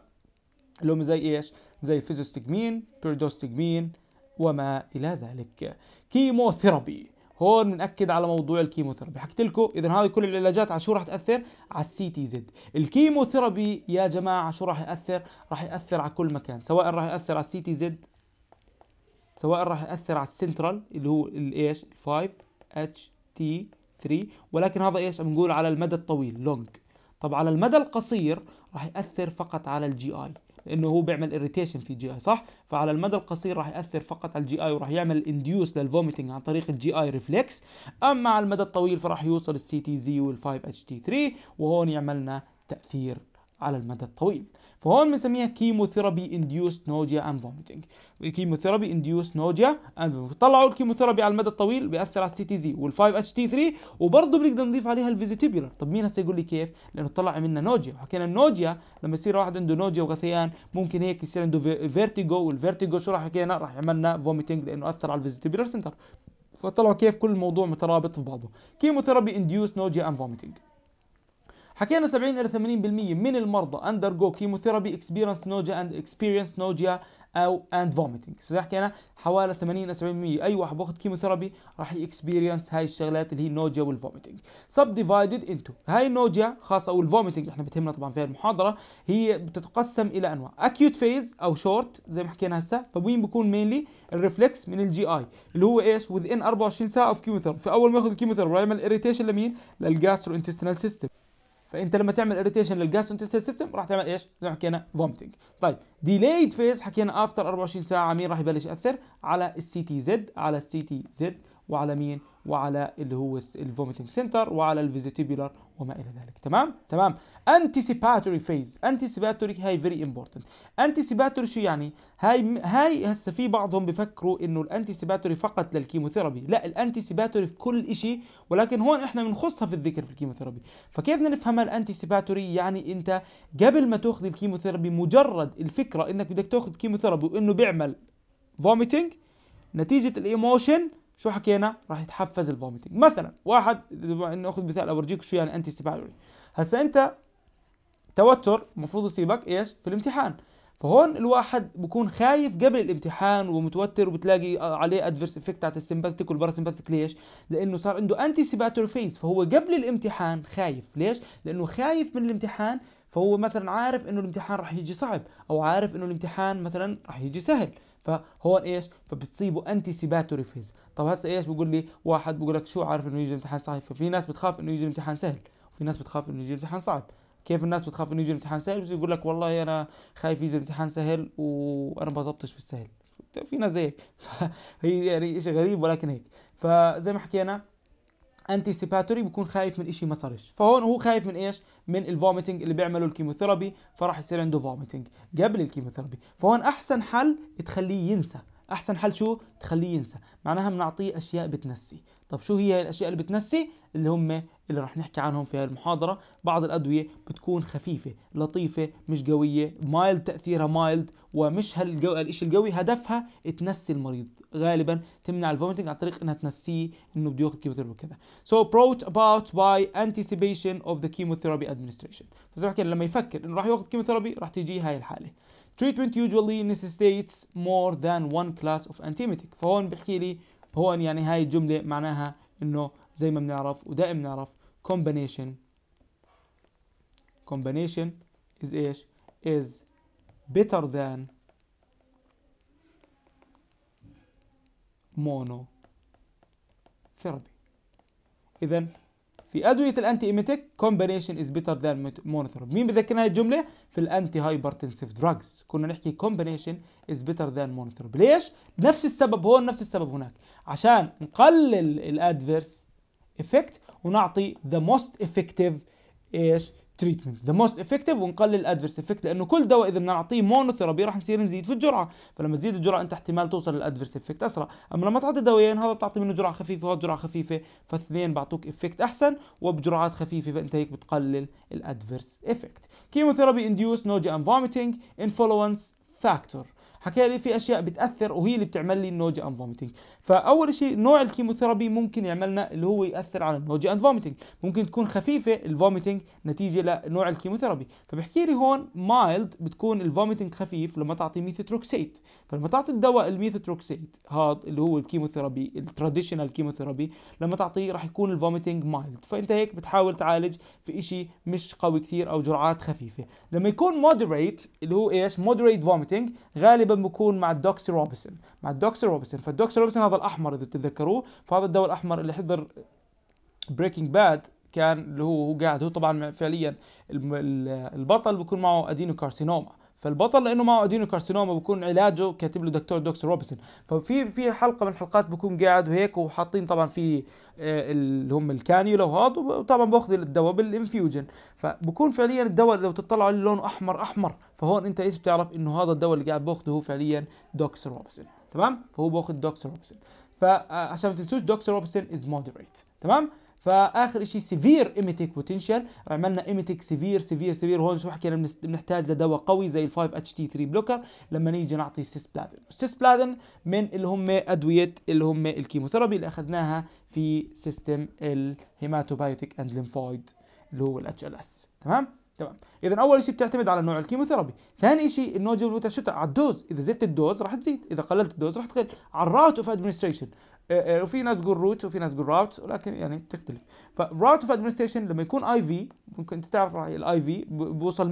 اللي هم زي ايش زي فيزوستجمين بيردوستجمين وما الى ذلك كيموثيرابي هون بنأكد على موضوع الكيموثيرابي حكيت لكم اذا هاي كل العلاجات على شو راح تاثر على السي تي زد الكيموثيرابي يا جماعه شو راح ياثر راح ياثر على كل مكان سواء راح ياثر على السي تي زد سواء راح ياثر على السنترال اللي هو الايش 5 اتش تي 3 ولكن هذا ايش بنقول على المدى الطويل لونج طب على المدى القصير راح ياثر فقط على الجي اي لانه هو بيعمل اريتيشن في الجي اي صح فعلى المدى القصير راح ياثر فقط على الجي اي وراح يعمل انديوس للفوميتنج عن طريق الجي اي ريفلكس اما على المدى الطويل فراح يوصل السي تي زي وال5 اتش تي 3 وهون يعملنا تاثير على المدى الطويل فهو بنسميها كيموثيرابي انديوست نوديا اند فوميتنج الكيموثيرابي انديوست نوديا اند طلعوا الكيموثيرابي على المدى الطويل بياثر على السي تي زي وال5 اتش تي 3 وبرضه بنقدر نضيف عليها الفيزيتيبولر طب مين هسه يقول لي كيف لانه طلع منا نوديا وحكينا النوديا لما يصير واحد عنده نوديا وغثيان ممكن هيك يصير عنده فيرتيجو والفيرتيجو شو راح حكينا راح يعملنا فوميتنج لانه اثر على الفيزيتيبولر سنتر فطلعوا كيف كل الموضوع مترابط في بعضه كيموثيرابي انديوس نوديا اند فوميتنج حكينا 70 الى 80% من المرضى اندرجو كيموثيرابي اكسبيرينس نوجيا اند اكسبيرينس نوجيا او اند فوميتنج زي حكينا حوالي 80 الى 70% اي واحد باخذ كيموثيرابي راح يكسبيرينس هاي الشغلات اللي هي نوجيا والفوميتنج سب ديفايدد انتو هاي النوجيا خاصه او الفوميتنج احنا بتهمنا طبعا في المحاضره هي بتتقسم الى انواع اكيوت فيز او شورت زي ما حكينا هسه فوين بيكون مينلي الريفلكس من الجي اي اللي هو ايش وذ ان 24 ساعه اوف كيموثيرابي فاول ما ياخذ الكيموثيرابي يعمل اريتيشن لمين للجاسترو انتستينال سيستم فانت لما تعمل اريتيشن انتستال سيستم راح تعمل ايش؟ زي ما حكينا فومتنج. طيب ديلايد فيز حكينا افتر 24 ساعه مين راح يبلش ياثر؟ على السي تي زد على السي تي زد وعلى مين؟ وعلى اللي هو الفوميتنج سنتر وعلى الفيزيتيبولار وما الى ذلك تمام تمام انتيسيباتوري فيز انتيسيباتوري هاي فيري امبورتنت انتيسيباتوري شو يعني هاي هاي هسه في بعضهم بفكروا انه الانتيسيباتوري فقط للكيموثيرابي لا الانتيسيباتوري في كل شيء ولكن هون احنا بنخصها في الذكر في الكيموثيرابي فكيف بدنا نفهمها الانتيسيباتوري يعني انت قبل ما تاخذ الكيموثيرابي مجرد الفكره انك بدك تاخذ كيموثيرابي وانه بيعمل فوميتنج نتيجه الايموشن شو حكينا راح يتحفز الفوميتنج مثلا واحد ناخذ مثال اورجيك شو يعني انت استفاعل هسا انت توتر المفروض يصيبك ايش في الامتحان فهون الواحد بكون خايف قبل الامتحان ومتوتر وبتلاقي عليه ادفيرس افكت على السمباثيك والباراسمباثيك ليش؟ لانه صار عنده انتي سيباتور فيز فهو قبل الامتحان خايف ليش؟ لانه خايف من الامتحان فهو مثلا عارف انه الامتحان راح يجي صعب او عارف انه الامتحان مثلا راح يجي سهل فهون ايش فبتصيبه انتسيباتوري فيز طب هسه ايش بقول لي واحد بقول لك شو عارف انه يجي امتحان صعب ففي ناس بتخاف انه يجي امتحان سهل وفي ناس بتخاف انه يجي امتحان صعب كيف الناس بتخاف انه يجي امتحان سهل بس يقول لك والله انا خايف يجي امتحان سهل وانا بظبطش في السهل في ناس زيك هي يعني شيء غريب ولكن هيك فزي ما حكينا انتيسيباتوري بكون خايف من شيء ما صارش فهون هو خايف من ايش من الفوميتنج اللي بيعمله الكيموثيرابي فراح يصير عنده فوميتنج قبل الكيموثيرابي فهون احسن حل تخليه ينسى احسن حل شو تخليه ينسى معناها بنعطيه اشياء بتنسي طب شو هي الاشياء اللي بتنسي اللي هم اللي راح نحكي عنهم في المحاضره بعض الادويه بتكون خفيفه لطيفه مش قويه مايلد تاثيرها مايلد ومش هالجو... الاشي القوي هدفها تنسي المريض غالبا تمنع الفوميتنج عن طريق انها تنسيه انه بده ياخذ كيموثيرابي وكذا. so brought about by anticipation of the chemotherapy administration فزي ما حكينا لما يفكر انه راح ياخذ كيموثيرابي راح تيجي هاي الحاله treatment usually necessitates more than one class of antimetic. فهون بحكي لي هون يعني هاي الجمله معناها انه زي ما بنعرف ودائما بنعرف combination combination is ايش is better than monotherapy اذا في ادويه الانتي ايميتيك combination از بيتر ذان monotherapy مين بذكرنا هاي الجمله في الانتي هايبرتنسيف دراجز كنا نحكي combination از بيتر ذان monotherapy ليش نفس السبب هون نفس السبب هناك عشان نقلل الادفيرس افكت ونعطي the most effective ايش تريتمنت ذا موست افكتيف ونقلل الادفيرس افكت لانه كل دواء اذا بدنا نعطيه مونوثيرابي راح نصير نزيد في الجرعه فلما تزيد الجرعه انت احتمال توصل للادفيرس افكت اسرع اما لما تعطي دوايين هذا بتعطي منه جرعه خفيفه وهذا جرعه خفيفه فاثنين بعطوك افكت احسن وبجرعات خفيفه فانت هيك بتقلل الادفيرس افكت كيموثيرابي انديوس نوجيا اند فوميتنج انفلونس فاكتور حكى لي في اشياء بتاثر وهي اللي بتعمل لي النوجا اند فوميتنج فاول شيء نوع الكيموثيرابي ممكن يعملنا اللي هو ياثر على النوجا اند فوميتنج ممكن تكون خفيفه الفوميتنج نتيجه لنوع الكيموثيرابي فبحكي لي هون مايلد بتكون الفوميتنج خفيف لما تعطي ميثوتروكسيت فلما تعطي الدواء الميثوتروكسيت هذا اللي هو الكيموثيرابي التراديشنال كيموثيرابي لما تعطيه راح يكون الفوميتنج مايلد فانت هيك بتحاول تعالج في شيء مش قوي كثير او جرعات خفيفه لما يكون مودريت اللي هو ايش مودريت فوميتنج غالبا السبب بكون مع الدوكسي روبسون مع الدوكسي روبسون فالدوكسي روبسون هذا الاحمر اذا بتتذكروه فهذا الدواء الاحمر اللي حضر بريكنج باد كان اللي هو هو قاعد هو طبعا فعليا البطل بيكون معه ادينو كارسينوما فالبطل لانه معه ادينو كارسينوما بكون علاجه كاتب له دكتور دوكسي روبسون ففي في حلقه من الحلقات بكون قاعد وهيك وحاطين طبعا في آه، اللي هم الكانيولا وهذا وطبعا باخذ الدواء بالانفيوجن فبكون فعليا الدواء لو تطلعوا لونه احمر احمر فهون انت ايش بتعرف انه هذا الدواء اللي قاعد باخذه هو فعليا دوكسروبسين تمام فهو باخذ دوكسروبسين فعشان آه، ما تنسوش دوكسروبسين از مودريت تمام فاخر شيء سيفير ايميتيك بوتنشال عملنا ايميتيك سيفير سيفير سيفير هون شو حكينا بنحتاج لدواء قوي زي ال 5 اتش تي 3 بلوكر لما نيجي نعطي سيسبلاتين السيسبلاتين من اللي هم ادويه اللي هم الكيموثيرابي اللي اخذناها في سيستم الهيماتوبايوتيك اند ليمفويد اللي هو الاتش ال اس تمام تمام اذا اول شيء بتعتمد على نوع الكيموثيرابي ثاني شيء النوجل روتاشوتا على الدوز اذا زدت الدوز راح تزيد اذا قللت الدوز راح تقل على الراوت اوف ادمنستريشن وفي ناس تقول روت وفي ناس تقول راوت ولكن يعني تختلف فراوت اوف ادمنستريشن لما يكون اي في ممكن انت تعرف راح الاي في بوصل 100%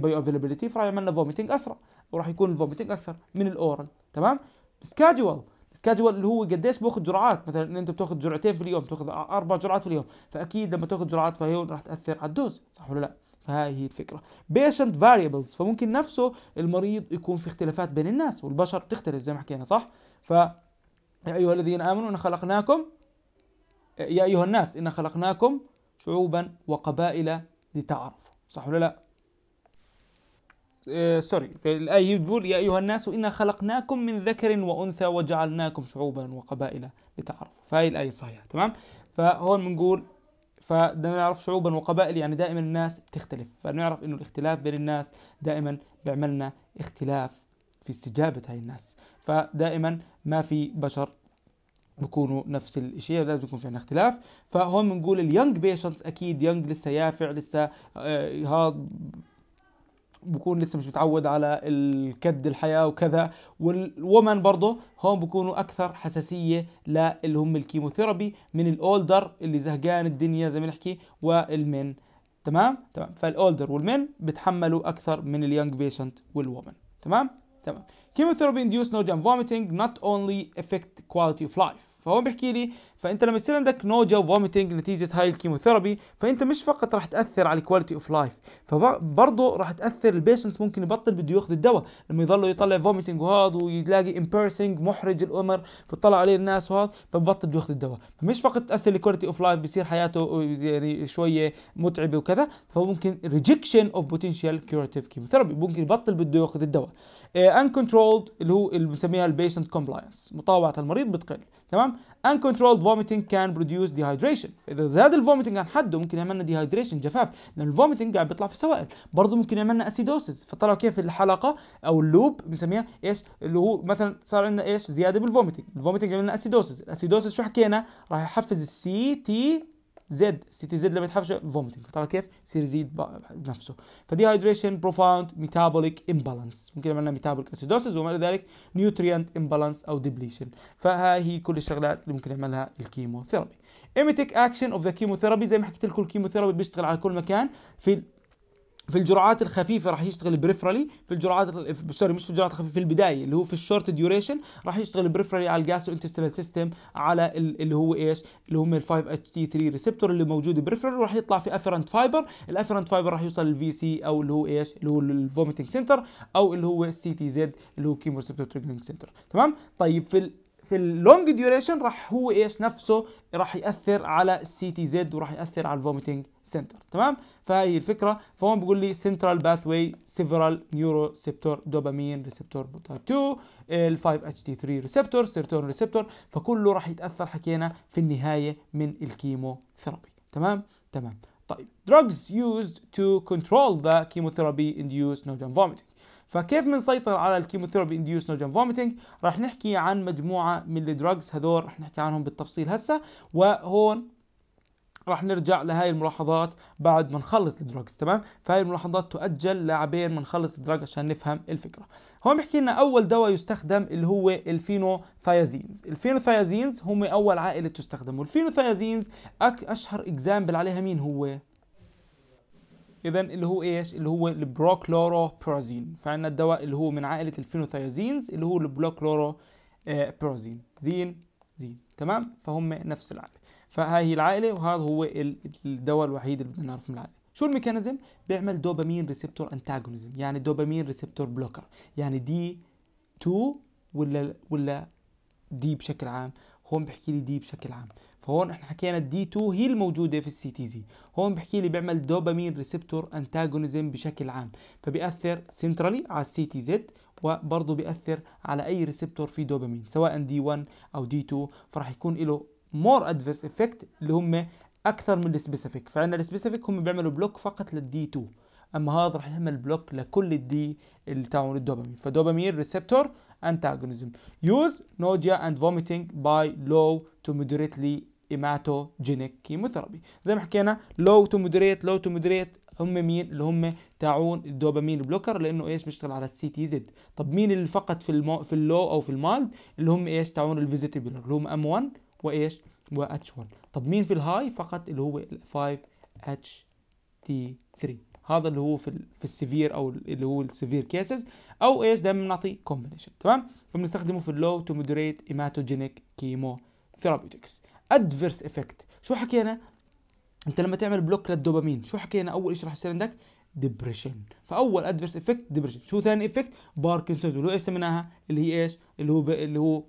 بايو افيلابيلتي فراح يعمل لنا فوميتنج اسرع وراح يكون الفوميتنج اكثر من الاورال تمام سكادجول سكادجول اللي هو قديش باخذ جرعات مثلا انت بتاخذ جرعتين في اليوم تاخذ اربع جرعات في اليوم فاكيد لما تاخذ جرعات فهي راح تاثر على الدوز صح ولا لا فهذه الفكره بيشنت فاريبلز فممكن نفسه المريض يكون في اختلافات بين الناس والبشر بتختلف زي ما حكينا صح ف يا ايها الذين امنوا ان خلقناكم يا ايها الناس ان خلقناكم شعوبا وقبائل لتعرفوا صح ولا لا سوري آه، في الآية بتقول يا أيها الناس إنا خلقناكم من ذكر وأنثى وجعلناكم شعوبا وقبائل لتعرفوا فهي الآية صحيحة تمام فهون بنقول فده نعرف شعوبا وقبائل يعني دائما الناس بتختلف فنعرف انه الاختلاف بين الناس دائما بيعملنا اختلاف في استجابة هاي الناس فدائما ما في بشر بكونوا نفس الشيء لازم يكون في عندنا اختلاف فهون بنقول اليونج بيشنتس اكيد يونج لسه يافع لسه هاد آه، بكون لسه مش متعود على الكد الحياه وكذا والومن برضه هون بكونوا اكثر حساسيه للي هم الكيموثيرابي من الاولدر اللي زهقان الدنيا زي ما نحكي والمن تمام تمام فالاولدر والمن بتحملوا اكثر من اليونج بيشنت والومن تمام تمام كيموثيرابي induced no and vomiting not only affect quality of life فهو بيحكي لي فانت لما يصير عندك نوجا وفوميتنج نتيجه هاي الكيموثيرابي فانت مش فقط راح تاثر على الكواليتي اوف لايف فبرضه راح تاثر البيشنس ممكن يبطل بده ياخذ الدواء لما يضلوا يطلع فوميتنج وهذا ويلاقي امبيرسنج محرج الامر فتطلع عليه الناس وهذا فببطل بده ياخذ الدواء فمش فقط تاثر الكواليتي اوف لايف بصير حياته يعني شويه متعبه وكذا فممكن ريجكشن اوف بوتنشال كيوراتيف كيموثيرابي ممكن يبطل بده ياخذ الدواء آه، uncontrolled اللي هو اللي بنسميها البيشنت كومبلاينس مطاوعه المريض بتقل تمام uncontrolled vomiting can produce dehydration فاذا زاد الفوميتنج عن حده ممكن يعمل لنا dehydration جفاف لان الفوميتنج قاعد بيطلع في سوائل برضه ممكن يعمل لنا اسيدوسيس فطلعوا كيف الحلقه او اللوب بنسميها ايش اللي هو مثلا صار عندنا ايش زياده بالفوميتنج الفوميتنج عمل لنا اسيدوسيس الاسيدوسيس شو حكينا راح يحفز السي تي زد سي تي زد لما يتحفش بيتحفش فوميتنج ترى كيف يصير يزيد نفسه فدي هايدريشن بروفاوند ميتابوليك امبالانس ممكن عملنا ميتابوليك اسيدوسيس وما الى ذلك نيوتريانت امبالانس او ديبليشن فهي هي كل الشغلات اللي ممكن يعملها الكيموثيرابي ايميتيك اكشن اوف ذا كيموثيرابي زي ما حكيت لكم الكيموثيرابي بيشتغل على كل مكان في في الجرعات الخفيفه راح يشتغل بريفرالي في الجرعات سوري مش في الجرعات الخفيفه في البدايه اللي هو في الشورت ديوريشن راح يشتغل بريفرالي على الجاسو انتستال سيستم على اللي هو ايش اللي هم ال 5 اتش تي 3 ريسبتور اللي موجود بريفرالي وراح يطلع في افرنت فايبر الافرنت فايبر راح يوصل للفي سي او اللي هو ايش اللي هو الفوميتنج سنتر او اللي هو السي تي زد اللي هو كيمو ريسبتور تريجرنج سنتر تمام طيب في في اللونج ديوريشن راح هو ايش نفسه راح ياثر على السي تي زد وراح ياثر على الفوميتنج سنتر تمام فهي الفكره فهون بقول لي سنترال باث واي سيفرال نيورو سيبتور دوبامين ريسبتور بوتا 2 ال 5 اتش تي 3 ريسبتور سيرتون ريسبتور فكله راح يتاثر حكينا في النهايه من الكيمو ثيرابي تمام تمام طيب drugs used to control the chemotherapy induced nausea and vomiting فكيف بنسيطر على الكيموثيرابي انديوس نوجن فوميتنج رح نحكي عن مجموعه من الدراجز هذول رح نحكي عنهم بالتفصيل هسه وهون راح نرجع لهاي الملاحظات بعد ما نخلص الدراجز تمام فهاي الملاحظات تؤجل لعبين ما نخلص الدراج عشان نفهم الفكره هون بحكي لنا اول دواء يستخدم اللي هو الفينوثايازينز الفينوثايازينز هم اول عائله تستخدم والفينوثايازينز اشهر اكزامبل عليها مين هو اذا اللي هو ايش اللي هو البروكلورو بيرازين فعندنا الدواء اللي هو من عائله الفينوثيازينز اللي هو البروكلورو بيرازين زين زين تمام فهم نفس العائله فهاي هي العائله وهذا هو الدواء الوحيد اللي بدنا نعرفه من العائله شو الميكانيزم بيعمل دوبامين ريسبتور انتاجونيزم يعني دوبامين ريسبتور بلوكر يعني دي 2 ولا ولا دي بشكل عام هون بحكي لي دي بشكل عام فهون احنا حكينا الدي 2 هي الموجوده في السي تي زي هون بحكي لي بيعمل دوبامين ريسبتور انتاجونيزم بشكل عام فبياثر سنترالي على السي تي زد وبرضه بياثر على اي ريسبتور في دوبامين سواء دي 1 او دي 2 فراح يكون له مور ادفيرس افكت اللي هم اكثر من السبيسيفيك فعندنا السبيسيفيك هم بيعملوا بلوك فقط للدي 2 اما هذا راح يعمل بلوك لكل الدي اللي تاعون الدوبامين فدوبامين ريسبتور antagonism use nausea and vomiting by low to moderately هيماتوجينيك كيموثيرابي زي ما حكينا لو تو مودريت لو تو مودريت هم مين اللي هم تاعون الدوبامين بلوكر لانه ايش بيشتغل على السي تي زد طب مين اللي فقط في المو في اللو او في المالد اللي هم ايش تاعون الفيزيتبل اللي هم ام 1 وايش و اتش 1 طب مين في الهاي فقط اللي هو 5 اتش تي 3 هذا اللي هو في الـ في السيفير او اللي هو السيفير كيسز او ايش دائما بنعطي كومبينيشن تمام فبنستخدمه في اللو تو مودريت ايماتوجينيك كيمو ثيرابيوتكس ادفيرس افكت شو حكينا انت لما تعمل بلوك للدوبامين شو حكينا اول شيء راح يصير عندك ديبريشن فاول ادفيرس افكت ديبريشن شو ثاني افكت باركنسون اللي هو ايش سميناها اللي هي ايش اللي هو ب... اللي هو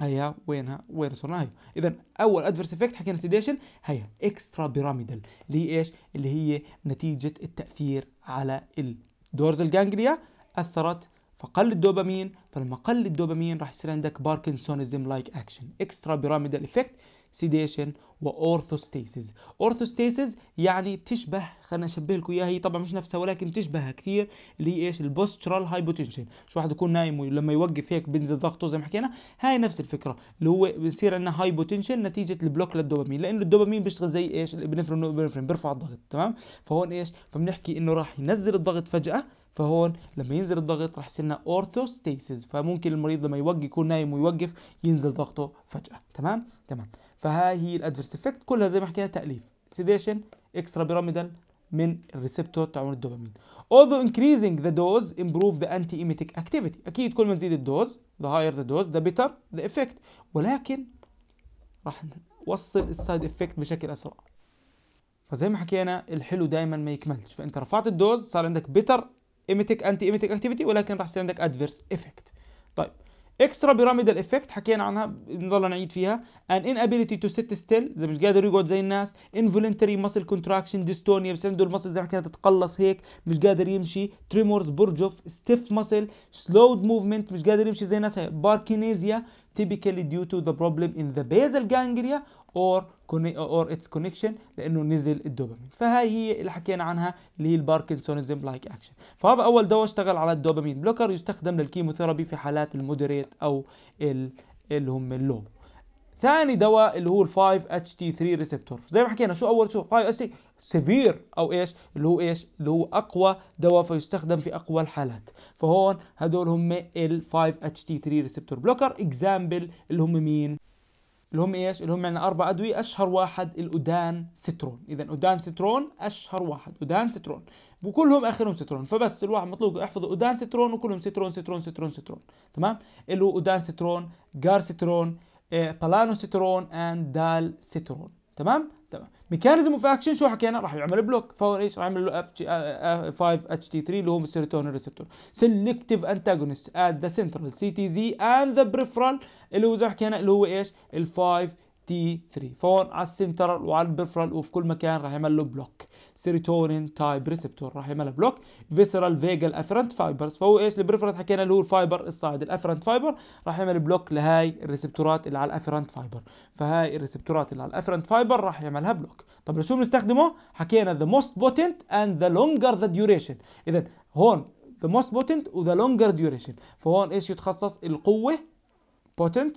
هيا وينها وين صرنا هي اذا اول ادفيرس افكت حكينا سيديشن هيا اكسترا بيراميدال اللي هي ايش اللي هي نتيجه التاثير على الدورز الجانجليا اثرت فقل الدوبامين فلما قل الدوبامين راح يصير عندك باركنسونزم لايك اكشن اكسترا بيراميدال افكت سيديشن واورثوستيسيس اورثوستيسيس يعني بتشبه خلينا اشبه لكم اياها هي طبعا مش نفسها ولكن بتشبهها كثير اللي هي ايش البوسترال هايبوتنشن شو واحد يكون نايم ولما يوقف هيك بينزل ضغطه زي ما حكينا هاي نفس الفكره اللي هو بصير عندنا هايبوتنشن نتيجه البلوك للدوبامين لانه الدوبامين بيشتغل زي ايش الابنفرين والابنفرين بيرفع الضغط تمام فهون ايش فبنحكي انه راح ينزل الضغط فجاه فهون لما ينزل الضغط راح يصير لنا اورثوستيسيس فممكن المريض لما يوقف يكون نايم ويوقف ينزل ضغطه فجأة تمام تمام فها هي الادفيرس افكت كلها زي ما حكينا تاليف سيديشن اكسترا بيراميدال من الريسبتور تعمل الدوبامين although increasing the dose improve the anti-emetic activity اكيد كل ما نزيد الدوز the higher the dose the better the effect ولكن راح نوصل السايد افكت بشكل اسرع فزي ما حكينا الحلو دايما ما يكملش فانت رفعت الدوز صار عندك بيتر ايميتك انتي ايميتك اكتيفيتي ولكن راح يصير عندك ادفيرس افكت طيب اكسترا بيراميدال افكت حكينا عنها نضل نعيد فيها ان inability تو سيت ستيل اذا مش قادر يقعد زي الناس انفولنتري ماسل كونتراكشن ديستونيا بس عنده المسل زي ما حكينا تتقلص هيك مش قادر يمشي تريمورز برجف ستيف ماسل سلود موفمنت مش قادر يمشي زي الناس باركينيزيا typically due to the problem in the basal ganglia اور اور اتس كونكشن لانه نزل الدوبامين فهاي هي اللي حكينا عنها اللي هي الباركنسونيزم لايك اكشن فهذا اول دواء اشتغل على الدوبامين بلوكر يستخدم للكيموثيرابي في حالات المودريت او اللي هم اللو ثاني دواء اللي هو ال 5 اتش تي 3 ريسبتور زي ما حكينا شو اول شو 5 اتش تي سيفير او ايش اللي هو ايش اللي هو اقوى دواء فيستخدم في اقوى الحالات فهون هذول هم ال 5 اتش تي 3 ريسبتور بلوكر اكزامبل اللي هم مين اللي هم ايش؟ اللي هم عندنا يعني اربع ادويه اشهر واحد الاودان سترون، اذا اودان سترون اشهر واحد، اودان سترون، وكلهم اخرهم سترون، فبس الواحد مطلوب يحفظ اودان سترون وكلهم سترون سترون سترون سترون، تمام؟ اللي هو اودان سترون، جار سترون، آه، سترون اند دال سترون. تمام تمام ميكانيزم اوف اكشن شو حكينا راح يعمل بلوك فور ايش راح يعمل له اف 5 اتش تي 3 اللي هو السيروتونين ريسبتور سيلكتيف انتاجونست ات ذا سنترال سي تي زي اند ذا بريفرال اللي هو زي حكينا اللي هو ايش ال 5 تي 3 فور على السنترال وعلى البريفرال وفي كل مكان راح يعمل له بلوك سيروتونين تايب ريسبتور راح يعملها بلوك فيسرال فيجل افرنت فايبرز فهو ايش البريفرنت حكينا اللي هو الفايبر الصاعد الافرنت فايبر راح يعمل بلوك لهاي الريسبتورات اللي على الافرنت فايبر فهاي الريسبتورات اللي على الافرنت فايبر راح يعملها بلوك طب لشو بنستخدمه حكينا ذا موست بوتنت اند ذا لونجر ذا ديوريشن اذا هون ذا موست بوتنت وذا لونجر ديوريشن فهون ايش يتخصص القوه بوتنت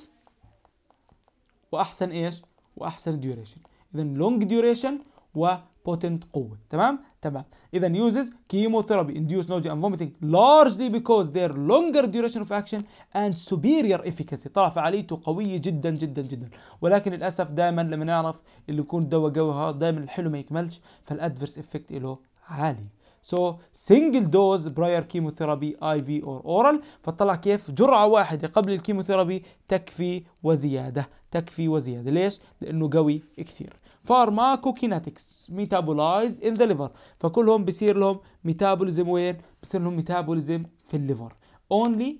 واحسن ايش واحسن ديوريشن اذا لونج ديوريشن و potent قوة تمام تمام اذا uses chemotherapy induced nausea and vomiting largely because their longer duration of action and superior efficacy طلع فعاليته قوية جدا جدا جدا ولكن للاسف دائما لما نعرف اللي يكون دواء قوي دائما الحلو ما يكملش فالادفرس افكت له عالي So single dose prior chemotherapy IV or oral فطلع كيف جرعة واحدة قبل الكيموثيرابي تكفي وزيادة تكفي وزيادة ليش؟ لأنه قوي كثير فارماكوكينetics ميتابولايز ان ذا ليفر فكلهم بصير لهم ميتابوليزم وين؟ بصير لهم ميتابوليزم في الليفر اونلي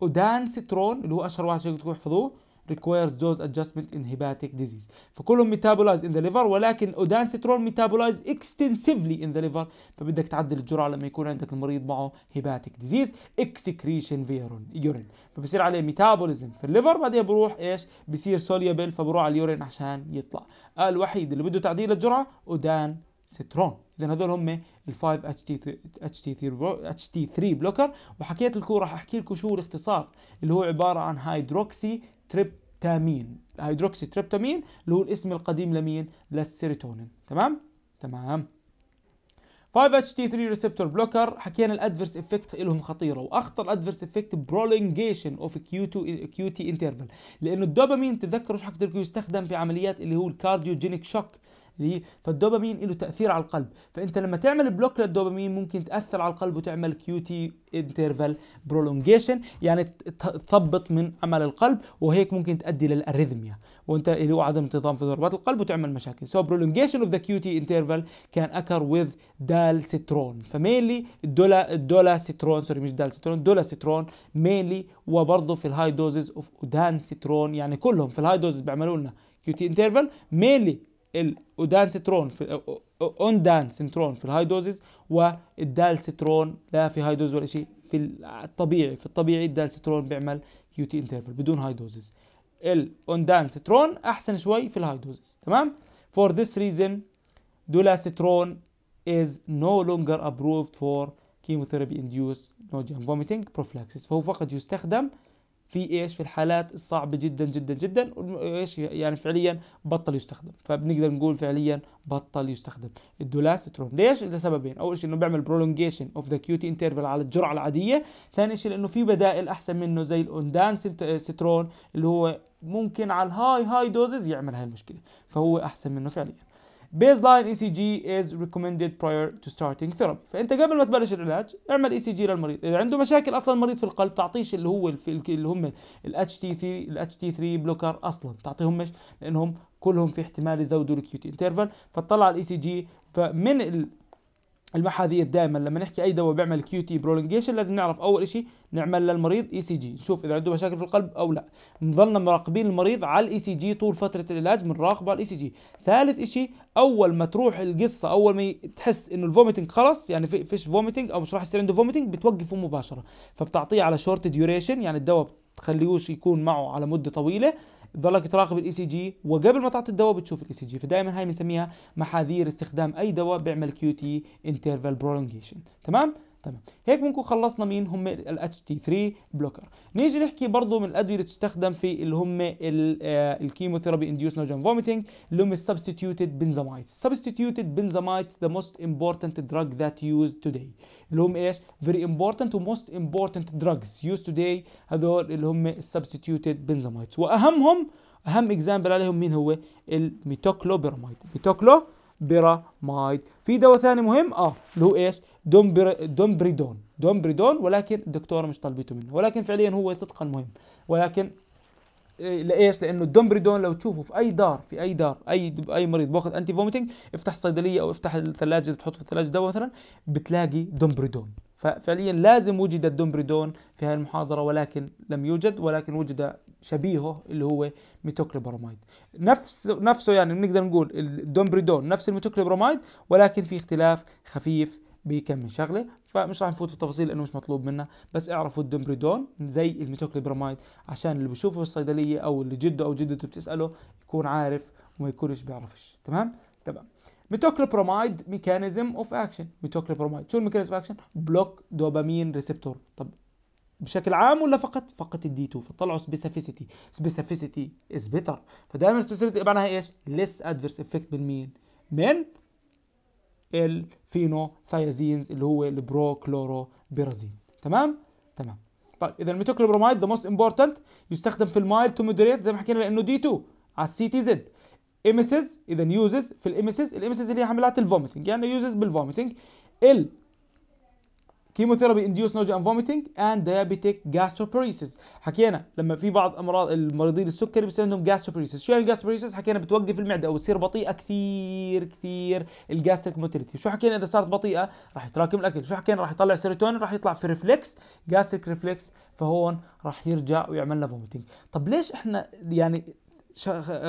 ودانسترون اللي هو اشهر واحد تقدروا تحفظوه requires dose adjustment in hepatic disease فكلهم metabolize in the liver ولكن odansetron metabolize extensively in the liver فبدك تعدل الجرعة لما يكون عندك المريض معه hepatic disease excretion via urine فبصير عليه metabolism في الليفر بعدين بروح ايش بصير soluble فبروح على اليورين عشان يطلع الوحيد اللي بده تعديل الجرعة أودان سترون اذا هذول هم ال 5 اتش تي اتش تي 3 اتش تي 3 بلوكر وحكيت لكم راح احكي لكم شو الاختصار اللي هو عباره عن هيدروكسي تريبتامين الهيدروكسي تريبتامين اللي هو الاسم القديم لمين للسيروتونين تمام تمام 5-HT3 ريسبتور بلوكر حكينا الادفيرس افكت لهم خطيره واخطر ادفيرس افكت برولينجيشن اوف كيو 2 كيو تي انترفال لانه الدوبامين تذكروا شو حكيت لكم يستخدم في عمليات اللي هو الكارديوجينيك شوك ليه فالدوبامين له تاثير على القلب فانت لما تعمل بلوك للدوبامين ممكن تاثر على القلب وتعمل كيو تي انترفال برولونجيشن يعني تثبط من عمل القلب وهيك ممكن تؤدي للاريثميا وانت اللي هو عدم انتظام في ضربات القلب وتعمل مشاكل سو برولونجيشن اوف ذا كيو تي انترفال كان اكر وذ دالسترون فمينلي الدولا الدولا سترون سوري مش دالسترون دولا سترون مينلي وبرضه في الهاي دوزز اوف اودان سترون يعني كلهم في الهاي دوزز بيعملوا لنا كيو تي انترفال مينلي الاودانسترون في اوندانسترون في الهاي دوزز والدالسترون لا في هاي دوز ولا شيء في الطبيعي في الطبيعي الدالسترون بيعمل كيو تي انترفل بدون هاي دوزز الاوندانسترون احسن شوي في الهاي دوزز تمام for this reason دولاسترون is no longer approved for chemotherapy induced nausea and vomiting prophylaxis فهو فقط يستخدم في ايش في الحالات الصعبه جدا جدا جدا وايش يعني فعليا بطل يستخدم فبنقدر نقول فعليا بطل يستخدم الدولاسترون ليش لسببين اول شيء انه بيعمل برولونجيشن اوف ذا كيوتي انترفال على الجرعه العاديه ثاني شيء لانه في بدائل احسن منه زي الاوندان سترون اللي هو ممكن على الهاي هاي دوزز يعمل هاي المشكله فهو احسن منه فعليا baseline ECG is recommended prior to starting therapy فانت قبل ما تبلش العلاج اعمل ECG للمريض اذا عنده مشاكل اصلا المريض في القلب تعطيش اللي هو اللي هم ال HT3 ال HT3 بلوكر اصلا تعطيهمش لانهم كلهم في احتمال يزودوا الكيوت انترفال فتطلع الاي سي جي فمن المحاذير دائما لما نحكي اي دواء بيعمل كيو تي برولونجيشن لازم نعرف اول شيء نعمل للمريض اي سي جي نشوف اذا عنده مشاكل في القلب او لا نظلنا مراقبين المريض على الاي سي جي طول فتره العلاج بنراقبه على الاي سي جي ثالث شيء اول ما تروح القصه اول ما تحس انه الفوميتنج خلص يعني في فيش فوميتنج او مش راح يصير عنده فوميتنج بتوقفه مباشره فبتعطيه على شورت ديوريشن يعني الدواء بتخليهوش يكون معه على مده طويله بضلك تراقب الاي سي e جي وقبل ما تعطي الدواء بتشوف الاي سي e جي فدائما هاي بنسميها محاذير استخدام اي دواء بيعمل كيو تي انترفال برولونجيشن تمام تمام هيك بنكون خلصنا مين هم ال HT3 بلوكر نيجي نحكي برضه من الادويه اللي تستخدم في اللي هم الكيموثيرابي انديوس نوجن فوميتنج اللي هم السبستيتيوتد بنزامايت السبستيتيوتد بنزامايت ذا موست امبورتنت دراج ذات يوز توداي اللي هم ايش فيري امبورتنت وموست امبورتنت دراجز يوز توداي هذول اللي هم السبستيتيوتد بنزامايت واهمهم اهم اكزامبل عليهم مين هو الميتوكلوبيراميد ميتوكلو في دواء ثاني مهم اه اللي هو ايش دومبريدون دومبريدون ولكن الدكتوره مش طالبته منه ولكن فعليا هو صدقا مهم ولكن إيه، لايش؟ لانه الدومبريدون لو تشوفه في اي دار في اي دار اي اي مريض باخذ انتي فوميتنج افتح الصيدليه او افتح الثلاجه اللي بتحط في الثلاجه دواء مثلا بتلاقي دومبريدون ففعليا لازم وجد الدومبريدون في هذه المحاضره ولكن لم يوجد ولكن وجد شبيهه اللي هو ميتوكليبراميد نفس نفسه يعني بنقدر نقول الدومبريدون نفس الميتوكليبراميد ولكن في اختلاف خفيف بكم من شغله فمش راح نفوت في التفاصيل لانه مش مطلوب منا بس اعرفوا الدومبريدون زي الميتوكليبرامايد عشان اللي بشوفه في الصيدليه او اللي جده او جدته بتساله يكون عارف وما يكونش بيعرفش تمام تمام ميتوكليبرامايد ميكانيزم اوف اكشن ميتوكليبرامايد شو الميكانيزم اوف اكشن بلوك دوبامين ريسبتور طب بشكل عام ولا فقط فقط الدي 2 فطلعوا سبيسيفيسيتي سبيسيفيسيتي از بيتر فدائما السبيسيفيسيتي معناها ايش ليس ادفيرس افكت من مين من الفينوثايازينز اللي هو البروكلوروبيرازين تمام تمام طيب اذا الميتوكلوبرومايد ذا موست امبورتنت يستخدم في المايل تو مودريت زي ما حكينا لانه دي 2 على السي تي زد امسز اذا يوزز في الامسز الامسز اللي هي حملات الفوميتنج يعني يوزز بالفوميتنج ال كيموثيرابي انديوس نوجا اند فوميتنج اند ديابيتيك جاستروبريسيس حكينا لما في بعض امراض المريضين السكري بيصير عندهم جاستروبريسيس شو يعني جاستروبريسيس حكينا بتوقف المعده او بتصير بطيئه كثير كثير الجاستريك موتيليتي شو حكينا اذا صارت بطيئه راح يتراكم الاكل شو حكينا راح يطلع سيروتونين راح يطلع في ريفلكس جاستريك ريفلكس فهون راح يرجع ويعمل لنا فوميتنج طب ليش احنا يعني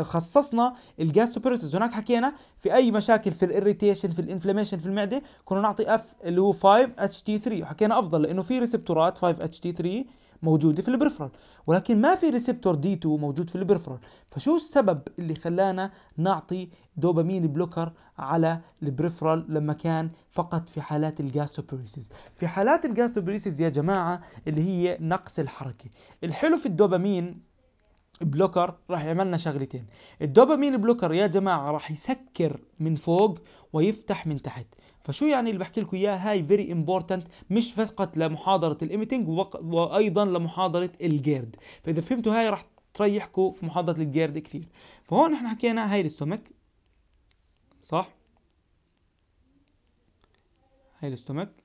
خصصنا الجاز هناك حكينا في اي مشاكل في الاريتيشن في الانفلاميشن في المعده كنا نعطي اف اللي هو 5 اتش تي 3 وحكينا افضل لانه في ريسبتورات 5 اتش تي 3 موجوده في البرفرال ولكن ما في ريسبتور دي 2 موجود في البرفرال فشو السبب اللي خلانا نعطي دوبامين بلوكر على البريفرال لما كان فقط في حالات الجاستوبريسيس في حالات الجاستوبريسيس يا جماعه اللي هي نقص الحركه الحلو في الدوبامين بلوكر راح يعمل لنا شغلتين الدوبامين بلوكر يا جماعه راح يسكر من فوق ويفتح من تحت فشو يعني اللي بحكي لكم اياه هاي فيري امبورتنت مش فقط لمحاضره الايميتنج وايضا لمحاضره الجيرد فاذا فهمتوا هاي راح تريحكم في محاضره الجيرد كثير فهون احنا حكينا هاي الاستومك صح هاي الاستومك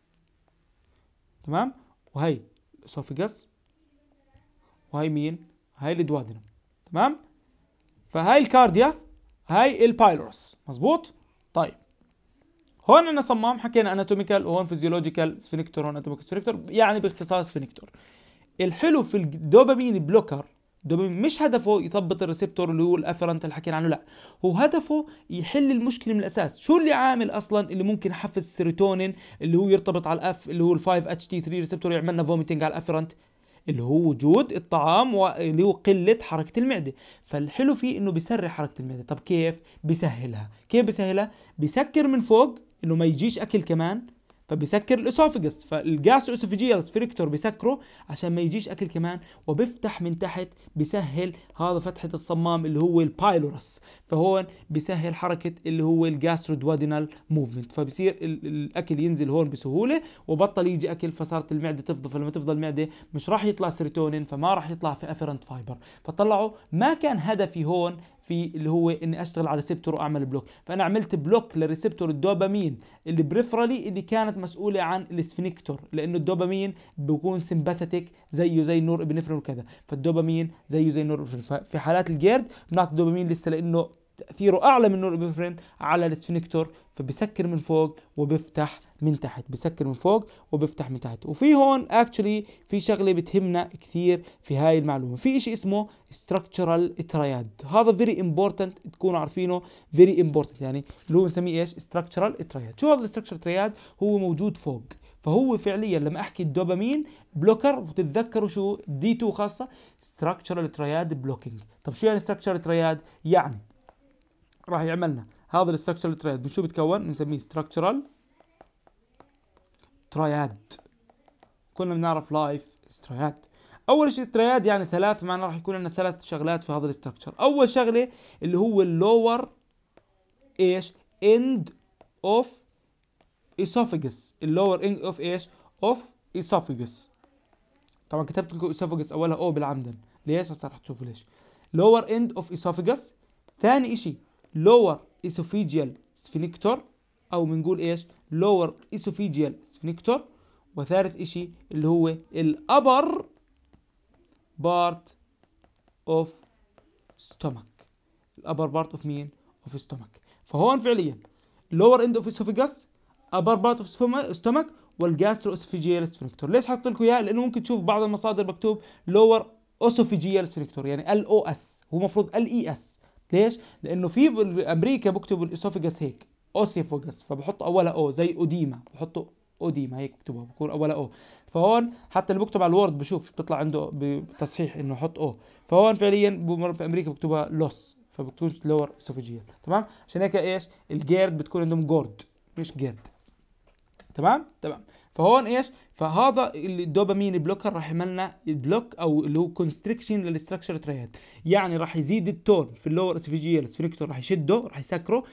تمام وهي اسوفجس وهي مين هاي الدوادنم تمام فهاي الكارديا هاي البايلورس مظبوط طيب هون انا صمام حكينا اناتوميكال وهون فيزيولوجيكال سفنكتور هون اناتوميكال سفنكتور يعني باختصار سفنكتور الحلو في الدوبامين بلوكر دوبامين مش هدفه يثبط الريسبتور اللي هو الافرنت اللي حكينا عنه لا هو هدفه يحل المشكله من الاساس شو اللي عامل اصلا اللي ممكن يحفز السيروتونين اللي هو يرتبط على الاف اللي هو ال5 اتش تي 3 ريسبتور يعمل لنا فوميتنج على الافرنت اللي هو وجود الطعام هو قلة حركة المعدة فالحلو فيه انه بيسرع حركة المعدة طب كيف بيسهلها كيف بيسهلها بيسكر من فوق انه ما يجيش اكل كمان فبيسكر الاسوفجس فالجاس اسوفيجيال سفريكتور بيسكره عشان ما يجيش اكل كمان وبيفتح من تحت بيسهل هذا فتحه الصمام اللي هو البايلورس فهون بيسهل حركه اللي هو دوادينال موفمنت فبصير الاكل ينزل هون بسهوله وبطل يجي اكل فصارت المعده تفضى فلما تفضى المعده مش راح يطلع سيروتونين فما راح يطلع في افرنت فايبر فطلعوا ما كان هدفي هون في اللي هو اني اشتغل على ريسبتور واعمل بلوك فانا عملت بلوك لريسبتور الدوبامين اللي بريفرالي اللي كانت مسؤوله عن السفنكتور لانه الدوبامين بيكون سمباثيتك زيه زي النور ابنفرين وكذا فالدوبامين زيه زي النور في حالات الجيرد بنعطي الدوبامين لسه لانه تاثيره اعلى من نورابيفرين على الاسفنكتور فبسكر من فوق وبفتح من تحت بسكر من فوق وبفتح من تحت وفي هون اكشلي في شغله بتهمنا كثير في هاي المعلومه في شيء اسمه ستراكشرال ترياد هذا فيري امبورتنت تكونوا عارفينه فيري امبورتنت يعني اللي هو بنسميه ايش ستراكشرال ترياد شو هذا الستراكشرال ترياد هو موجود فوق فهو فعليا لما احكي الدوبامين بلوكر بتتذكروا شو دي 2 خاصه ستراكشرال ترياد بلوكينج طب شو يعني ستراكشرال ترياد يعني راح يعملنا هذا الستركشرال تريد من شو بيتكون؟ بنسميه ستركشرال تريد كنا بنعرف لايف تراياد اول شيء تريد يعني ثلاث معنا راح يكون عندنا ثلاث شغلات في هذا الستركشر اول شغله اللي هو اللور ايش اند اوف اسوفجس اللور اند اوف ايش اوف اسوفجس طبعا كتبت لكم اسوفجس اولها او بالعمدن ليش هسه راح تشوفوا ليش لور اند اوف اسوفجس ثاني شيء lower esophageal sphincter او بنقول ايش lower esophageal sphincter وثالث اشي اللي هو ال upper part of stomach ال upper part of مين of stomach فهون فعليا lower end of esophagus upper part of stomach والجاسترو اسفيجيال سفنكتور ليش حاطط لكم اياها؟ لانه ممكن تشوف بعض المصادر مكتوب lower esophageal sphincter يعني ال او اس هو المفروض ال اي اس ليش؟ لانه في بامريكا بكتبوا الاسوفجس هيك اوسيفوجس فبحط اولها او زي اوديما بحطوا اوديما هيك بكتبها بكون اولها او فهون حتى اللي بكتب على الوورد بشوف بتطلع عنده بتصحيح انه حط او فهون فعليا في امريكا بكتبها لوس فبتكونش لور اسوفيجيال تمام عشان هيك ايش الجيرد بتكون عندهم جورد مش جيرد تمام تمام فهون ايش فهذا الدوبامين بلوكر راح يعمل لنا بلوك او اللي هو كونستريكشن للاستراكشر تريد يعني راح يزيد التون في اللور اسفيجيال سفنكتور راح يشده راح يسكره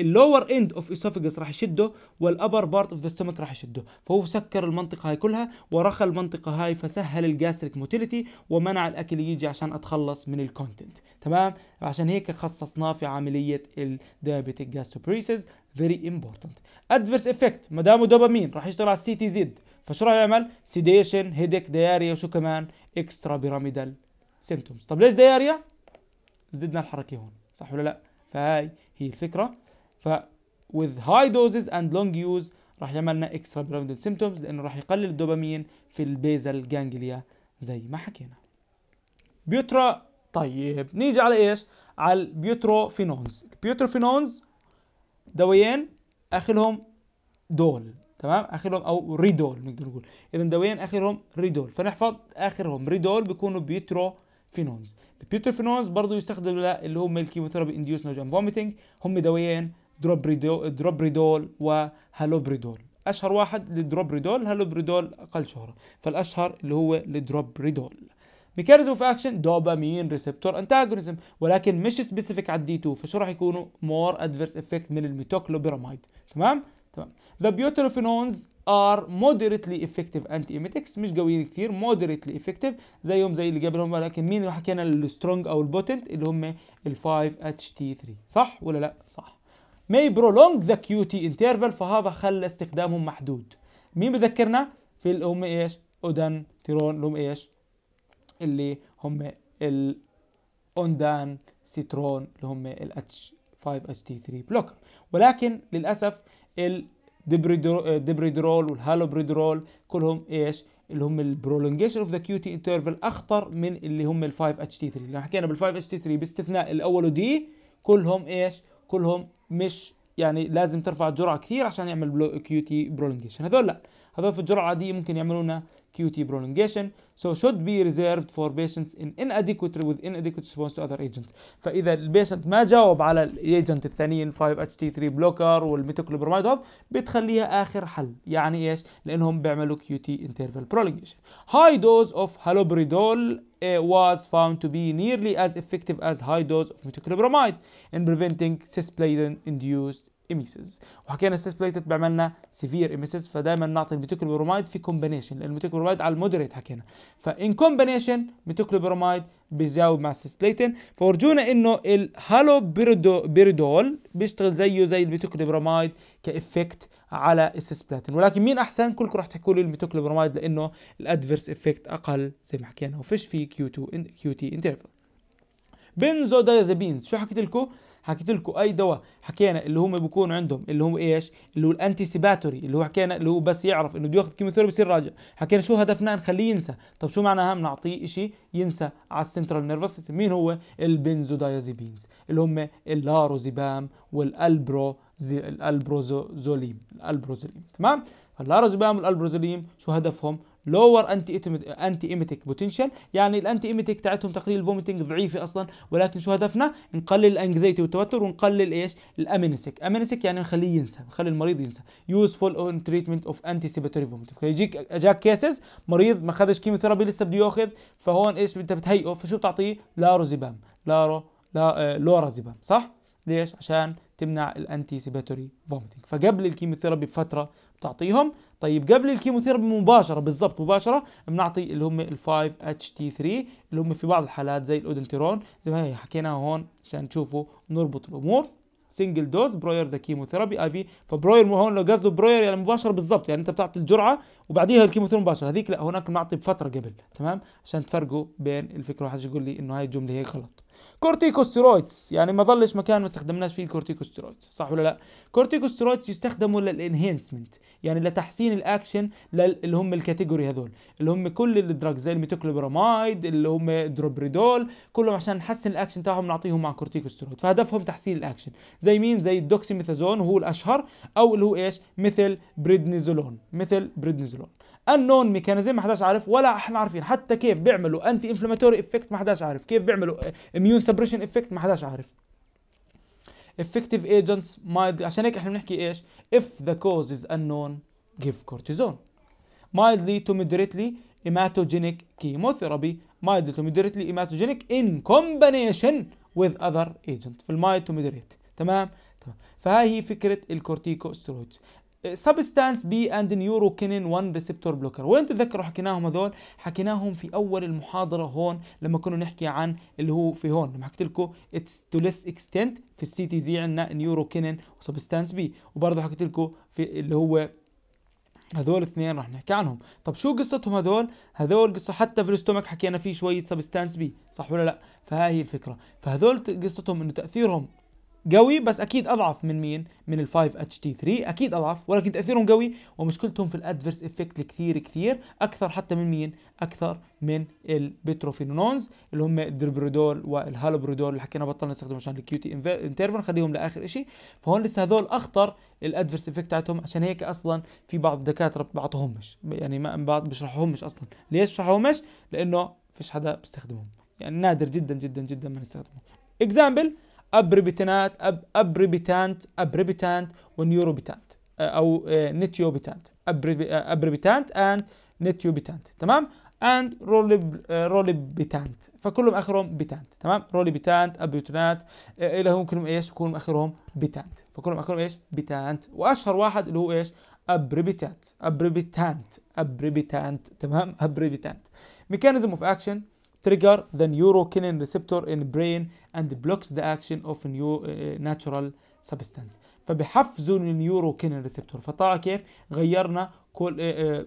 اللور اند اوف اسوفجس راح يشده والابر بارت اوف ذا ستومك راح يشده فهو سكر المنطقه هاي كلها ورخى المنطقه هاي فسهل الجاستريك موتيليتي ومنع الاكل يجي عشان اتخلص من الكونتنت تمام عشان هيك خصصناه في عمليه الدايابيتيك جاستوبريسز فيري امبورتنت ادفيرس افكت ما دامه دوبامين راح يشتغل على السي تي زد فشو راح يعمل سيديشن هيديك دياريا وشو كمان اكسترا بيراميدال سيمتومز طب ليش دياريا زدنا الحركه هون صح ولا لا فهاي هي الفكره with high doses and long use راح يعمل لنا اكسترا بيراميدال سيمتومز لانه راح يقلل الدوبامين في البيزل جانجليا زي ما حكينا بيوترا طيب نيجي على ايش على البيوتروفينونز البيوتروفينونز دويين اخرهم دول تمام اخرهم او ريدول نقدر نقول اذا دويين اخرهم ريدول فنحفظ اخرهم ريدول بيكونوا بيوتروفينونز البيوتروفينونز برضه يستخدم اللي هو الكيموثيرابي انديوس نوجن فوميتنج هم دويين دروبريدول, دروبريدول وهالوبريدول اشهر واحد للدروبريدول هالوبريدول اقل شهره فالاشهر اللي هو الدروبريدول ميكانيزم اوف اكشن دوبامين ريسبتور انتاجونيزم ولكن مش سبيسيفيك على الدي 2 فشو راح يكونوا مور ادفيرس افكت من الميتوكلوبيراميد تمام تمام ذا بيوتروفينونز ار مودريتلي افكتيف انتي ايميتكس مش قويين كثير مودريتلي افكتيف زيهم زي اللي قبلهم ولكن مين اللي حكينا السترونج او البوتنت اللي هم ال5 اتش تي 3 صح ولا لا صح may prolong the QT interval فهذا خلى استخدامهم محدود مين بذكرنا في اللي هم ايش اودان تيرون اللي هم ايش اللي هم الاوندان سيترون اللي هم ال H5HT3 بلوكر ولكن للاسف الدبريدرول والهالوبريدرول كلهم ايش اللي هم البرولونجيشن اوف ذا كيو تي انترفل اخطر من اللي هم ال 5 اتش تي 3 لو حكينا بال 5 اتش تي 3 باستثناء الاول ودي كلهم ايش كلهم مش يعني لازم ترفع الجرعه كثير عشان يعمل كيو تي برولونجيشن هذول لا هذول في الجرعه العاديه ممكن يعملونا QT prolongation so should be reserved for patients in inadequate with inadequate response to other agents فإذا البيشنت ما جاوب على الايجنت الثانيين 5-HT3 بلوكر والميتوكلوبرمايد هوب بتخليها آخر حل يعني إيش؟ لأنهم بيعملوا QT interval prolongation high dose of haloperidol was found to be nearly as effective as high dose of metoclopramide in preventing cisplatin induced ايميسز وحكينا بيعمل بعملنا سيفير ايميسز فدائما نعطي الميتوكلوبرومايد في كومبينيشن لان الميتوكلوبرومايد على المودريت حكينا فان كومبينيشن ميتوكلوبرومايد بيجاوب مع السيسبليتين فورجونا انه الهالو بيريدول بيشتغل زيه زي الميتوكلوبرومايد كافكت على السيسبلاتين ولكن مين احسن كلكم رح تحكوا لي الميتوكلوبرومايد لانه الادفيرس افكت اقل زي ما حكينا وفيش في كيو 2 كيو تي انترفال بنزودايازابينز شو حكيت لكم حكيت لكم اي دواء حكينا اللي هم بيكون عندهم اللي هم ايش اللي هو الانتيسيباتوري اللي هو حكينا اللي هو بس يعرف انه بده ياخذ كيموثيرابي بصير راجع حكينا شو هدفنا نخليه ينسى طب شو معناها بنعطيه شيء ينسى على السنترال نيرفس سيستم مين هو البنزودايازيبينز اللي هم اللاروزيبام والالبرو الالبروزوليم الالبروزوليم تمام فاللارازيبام والالبروزوليم شو هدفهم لور انتي انتي ايميتيك بوتنشال يعني الانتي ايميتيك تاعتهم تقليل الفوميتنج ضعيفه اصلا ولكن شو هدفنا نقلل الانكزايتي والتوتر ونقلل ايش الامينسك امينسك يعني نخليه ينسى نخلي المريض ينسى يوسفول اون تريتمنت اوف انتيسيباتوري فوميتنج فيجيك اجاك كيسز مريض ما خدش كيموثيرابي لسه بده ياخذ فهون ايش انت بتهيئه فشو بتعطيه لاروزيبام، لارو لا لورازيبام صح ليش عشان تمنع الانتيسيباتوري فوميتنج فقبل الكيموثيرابي بفتره بتعطيهم طيب قبل الكيموثيرابي مباشره بالظبط مباشره بنعطي اللي هم ال 5 اتش تي 3 اللي هم في بعض الحالات زي الاودنتيرون زي ما حكيناها هون عشان تشوفوا نربط الامور سنجل دوز بروير ذا كيموثيرابي اي في فبروير هون لو قصده بروير يعني مباشره بالضبط يعني انت بتعطي الجرعه وبعديها الكيموثيرابي مباشره هذيك لا هناك بنعطي بفتره قبل تمام عشان تفرقوا بين الفكره واحد يقول لي انه هاي الجمله هي غلط كورتيكوستيرويدز يعني ما ظلش مكان ما استخدمناش فيه الكورتيكوستيرويدز صح ولا لا كورتيكوستيرويدز يستخدموا للانهانسمنت يعني لتحسين الاكشن اللي هم الكاتيجوري هذول اللي هم كل الدراجز زي الميتوكلوبراميد اللي هم دروبريدول كلهم عشان نحسن الاكشن تاعهم نعطيهم مع كورتيكوستيرويد فهدفهم تحسين الاكشن زي مين زي الدوكسيميثازون وهو الاشهر او اللي هو ايش مثل بريدنيزولون مثل بريدنيزولون النون ميكانيزم ما حداش عارف ولا احنا عارفين حتى كيف بيعملوا انتي انفلاماتوري افكت ما حداش عارف كيف بيعملوا اميون سبريشن افكت ما حداش عارف effective agents mild عشان هيك احنا بنحكي ايش if the cause is unknown give cortisone mildly to moderately hematogenic chemotherapy mildly to moderately hematogenic in combination with other ايجنت في المايلد تو مودريت تمام تمام فهاي هي فكره الكورتيكو سبستانس بي اند نيوروكينين 1 ريسبتور بلوكر وين تذكروا حكيناهم هذول حكيناهم في اول المحاضره هون لما كنا نحكي عن اللي هو في هون لما حكيت لكم اتس تو ليس اكستنت في السي تي زي عندنا نيوروكينين وسبستانس بي وبرضه حكيت لكم في اللي هو هذول الاثنين راح نحكي عنهم طب شو قصتهم هذول هذول قصة حتى في الاستومك حكينا فيه شوية سبستانس بي صح ولا لا فهاي هي الفكرة فهذول قصتهم انه تأثيرهم قوي بس اكيد اضعف من مين من ال 5 اتش تي 3 اكيد اضعف ولكن تاثيرهم قوي ومشكلتهم في الادفيرس افكت الكثير كثير اكثر حتى من مين اكثر من البتروفينونز اللي هم الدربريدول والهالوبريدول اللي حكينا بطلنا نستخدمه عشان الكيوتي انترفال خليهم لاخر شيء فهون لسه هذول اخطر الادفيرس افكت تاعتهم عشان هيك اصلا في بعض الدكاتره بعطوهمش يعني ما بعض بشرحوهمش اصلا ليش بشرحوهمش لانه فيش حدا بيستخدمهم يعني نادر جدا جدا جدا ما نستخدمهم اكزامبل ابريبيتانات ابريبيتانت ابريبيتانت ونيوروبيتانت او نيتيوبيتانت ابريبيتانت اند نيتيوبيتانت تمام اند روليبيتانت فكلهم اخرهم بيتانت تمام روليبيتانت ابريبيتانت الى هم كلهم ايش كلهم اخرهم بيتانت فكلهم اخرهم ايش بيتانت واشهر واحد اللي هو ايش ابريبيتانت ابريبيتانت ابريبيتانت تمام ابريبيتانت ميكانيزم اوف اكشن trigger the neurokinin receptor in brain and blocks the action of new uh, natural substance فبحفزوا النيوروكينين ريسبتور فطلع كيف غيرنا كل آه، آه،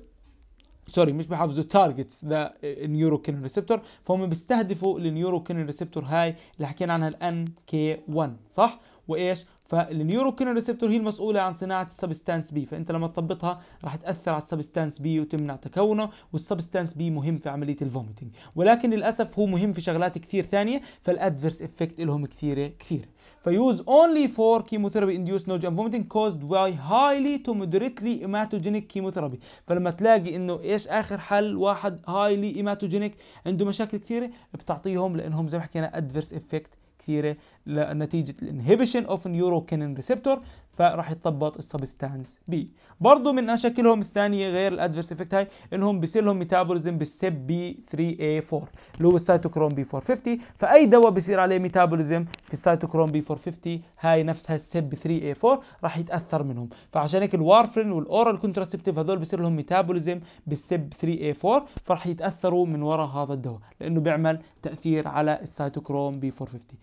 سوري مش بحفزوا تارجتس ذا نيوروكينين ريسبتور فهم بيستهدفوا النيوروكينين ريسبتور هاي اللي حكينا عنها الان كي 1 صح وايش فالنيوروكين ريسبتور هي المسؤوله عن صناعه السبستانس بي فانت لما تطبطها راح تاثر على السبستانس بي وتمنع تكونه والسبستانس بي مهم في عمليه الفوميتنج ولكن للاسف هو مهم في شغلات كثير ثانيه فالأدفرس افكت لهم كثيره كثير فيوز اونلي فور كيموثيرابي انديوس نوج اند فوميتنج كوزد باي هايلي تو مودريتلي ايماتوجينيك كيموثيرابي فلما تلاقي انه ايش اخر حل واحد هايلي ايماتوجينيك عنده مشاكل كثيره بتعطيهم لانهم زي ما حكينا ادفرس افكت كثيره لنتيجه الانهبيشن اوف نيوروكينين ريسبتور فراح يتطبط السبستانس بي برضه من اشكالهم الثانيه غير الادفيرس افكت هاي انهم بيصير لهم ميتابوليزم بالسب بي 3 اي 4 اللي هو السيتوكروم بي 450 فاي دواء بيصير عليه ميتابوليزم في السيتوكروم بي 450 هاي نفسها السب 3 اي 4 راح يتاثر منهم فعشان هيك الوارفرين والاورال كونتراسبتيف هذول بيصير لهم ميتابوليزم بالسب 3 اي 4 فراح يتاثروا من وراء هذا الدواء لانه بيعمل تاثير على السيتوكروم بي 450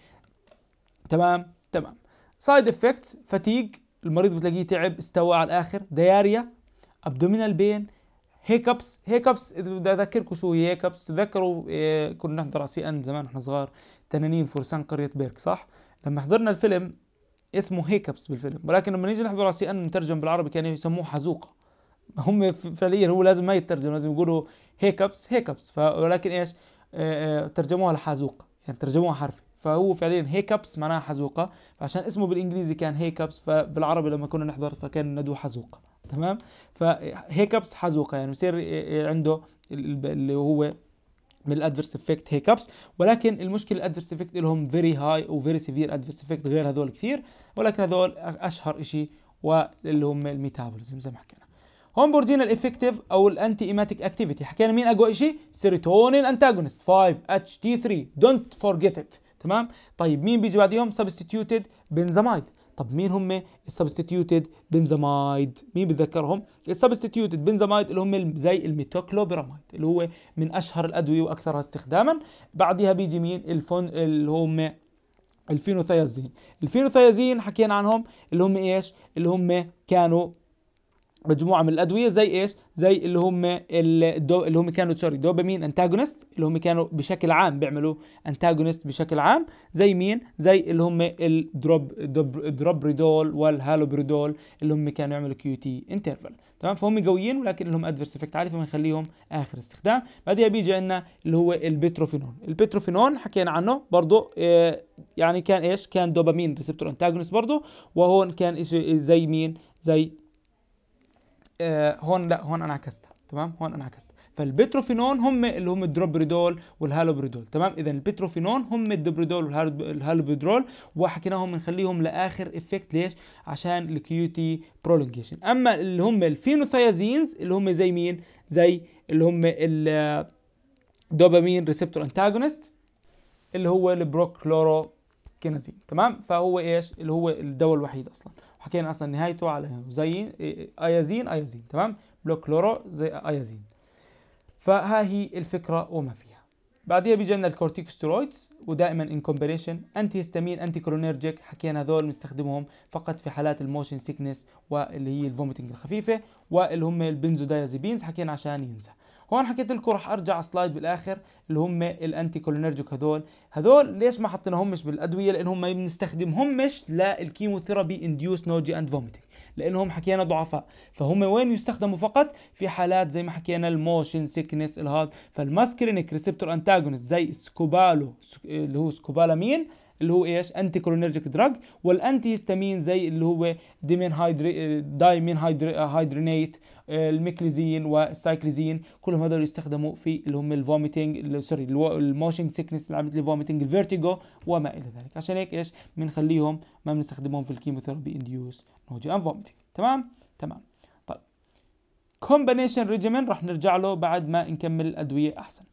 تمام تمام سايد افكتس فتيج المريض بتلاقيه تعب استوى على الاخر دياريا ابدومينال بين هيكابس هيكابس بدي اذكركم شو هي هيكابس تذكروا إيه كنا نحضر على سي ان زمان واحنا صغار تنانين فرسان قريه بيرك صح لما حضرنا الفيلم اسمه هيكابس بالفيلم ولكن لما نيجي نحضر على سي ان مترجم بالعربي كانوا يسموه حزوقه هم فعليا هو لازم ما يترجم لازم يقولوا هيكابس هيكابس ولكن ايش آه، آه، ترجموها لحازوق يعني ترجموها حرفي فهو فعليا هيكابس معناها حزوقه فعشان اسمه بالانجليزي كان هيكابس فبالعربي لما كنا نحضر فكان ندوه حزوقه تمام فهيكابس حزوقه يعني بصير عنده اللي هو من الادفرس افكت هيكابس ولكن المشكله الادفرس افكت لهم فيري هاي وفيري سيفير ادفرس افكت غير هذول كثير ولكن هذول اشهر شيء واللي هم الميتابوليزم زي ما حكينا هون بورجينا الافكتيف او الانتي ايماتيك اكتيفيتي حكينا مين اقوى شيء سيروتونين انتاجونست 5 اتش تي 3 دونت فورجيت ات تمام طيب مين بيجي بعديهم سبستيتيوتد بنزامايد طب مين هم السبستيتيوتد بنزامايد مين بتذكرهم السبستيتيوتد بنزامايد اللي هم زي الميتوكلوبرامايد اللي هو من اشهر الادويه واكثرها استخداما بعدها بيجي مين الفون اللي هم الفينوثيازين الفينوثيازين حكينا عنهم اللي هم ايش اللي هم كانوا مجموعه من الادويه زي ايش زي اللي هم الدو... اللي هم كانوا سوري دوبامين انتاجونست اللي هم كانوا بشكل عام بيعملوا انتاجونست بشكل عام زي مين زي اللي هم الدروب دروبريدول والهالوبريدول اللي هم كانوا يعملوا كيو تي انترفال تمام فهم قويين ولكن لهم ادفرس افكت عالي فبنخليهم اخر استخدام بعدها بيجي عندنا اللي هو البتروفينون البتروفينون حكينا عنه برضه آه، يعني كان ايش كان دوبامين ريسبتور انتاجونست برضه وهون كان زي مين زي آه، هون لا هون انا عكستها تمام هون انا عكستها فالبتروفينون هم اللي هم الدروبريدول والهالوبريدول تمام اذا البتروفينون هم الدبريدول والهالوبريدول وحكيناهم بنخليهم لاخر افكت ليش عشان الكيوتي برولونجيشن اما اللي هم الفينوثيازينز اللي هم زي مين زي اللي هم الدوبامين ريسبتور انتاجونست اللي هو البروكلورو كينازين تمام فهو ايش اللي هو الدواء الوحيد اصلا وحكينا اصلا نهايته على زين ايازين ايازين تمام بلوكلورو زي ايازين فها هي الفكره وما فيها بعديها بيجي لنا الكورتيكوستيرويدز ودائما ان كومبينيشن انتي هيستامين انتي كولينرجيك حكينا هذول بنستخدمهم فقط في حالات الموشن سيكنس واللي هي الفوميتنج الخفيفه واللي هم البنزودايازيبينز حكينا عشان ينزح هون حكيت لكم رح ارجع سلايد بالاخر اللي هم الانتي كولينرجيك هذول هذول ليش ما حطيناهمش بالادويه لانهم ما بنستخدمهمش للكيموثيرابي انديوس نوجي اند فوميتنج لانهم حكينا ضعفاء فهم وين يستخدموا فقط في حالات زي ما حكينا الموشن سيكنس الهاد فالماسكرينك ريسبتور انتاجونست زي سكوبالو اللي هو سكوبالامين اللي هو ايش انتي كولينرجيك دراج والانتي هيستامين زي اللي هو ديمين هايدري دايمين هايدرينيت الميكليزين والسايكليزين كلهم هذول يستخدموا في اللي هم الفوميتنج سوري الموشن سيكنس اللي عملت لي فوميتنج الفيرتيجو وما الى ذلك عشان هيك ايش بنخليهم ما بنستخدمهم في الكيموثيرابي انديوس نوجي ان فوميتنج تمام تمام طيب كومبينيشن ريجيمين رح نرجع له بعد ما نكمل الادويه احسن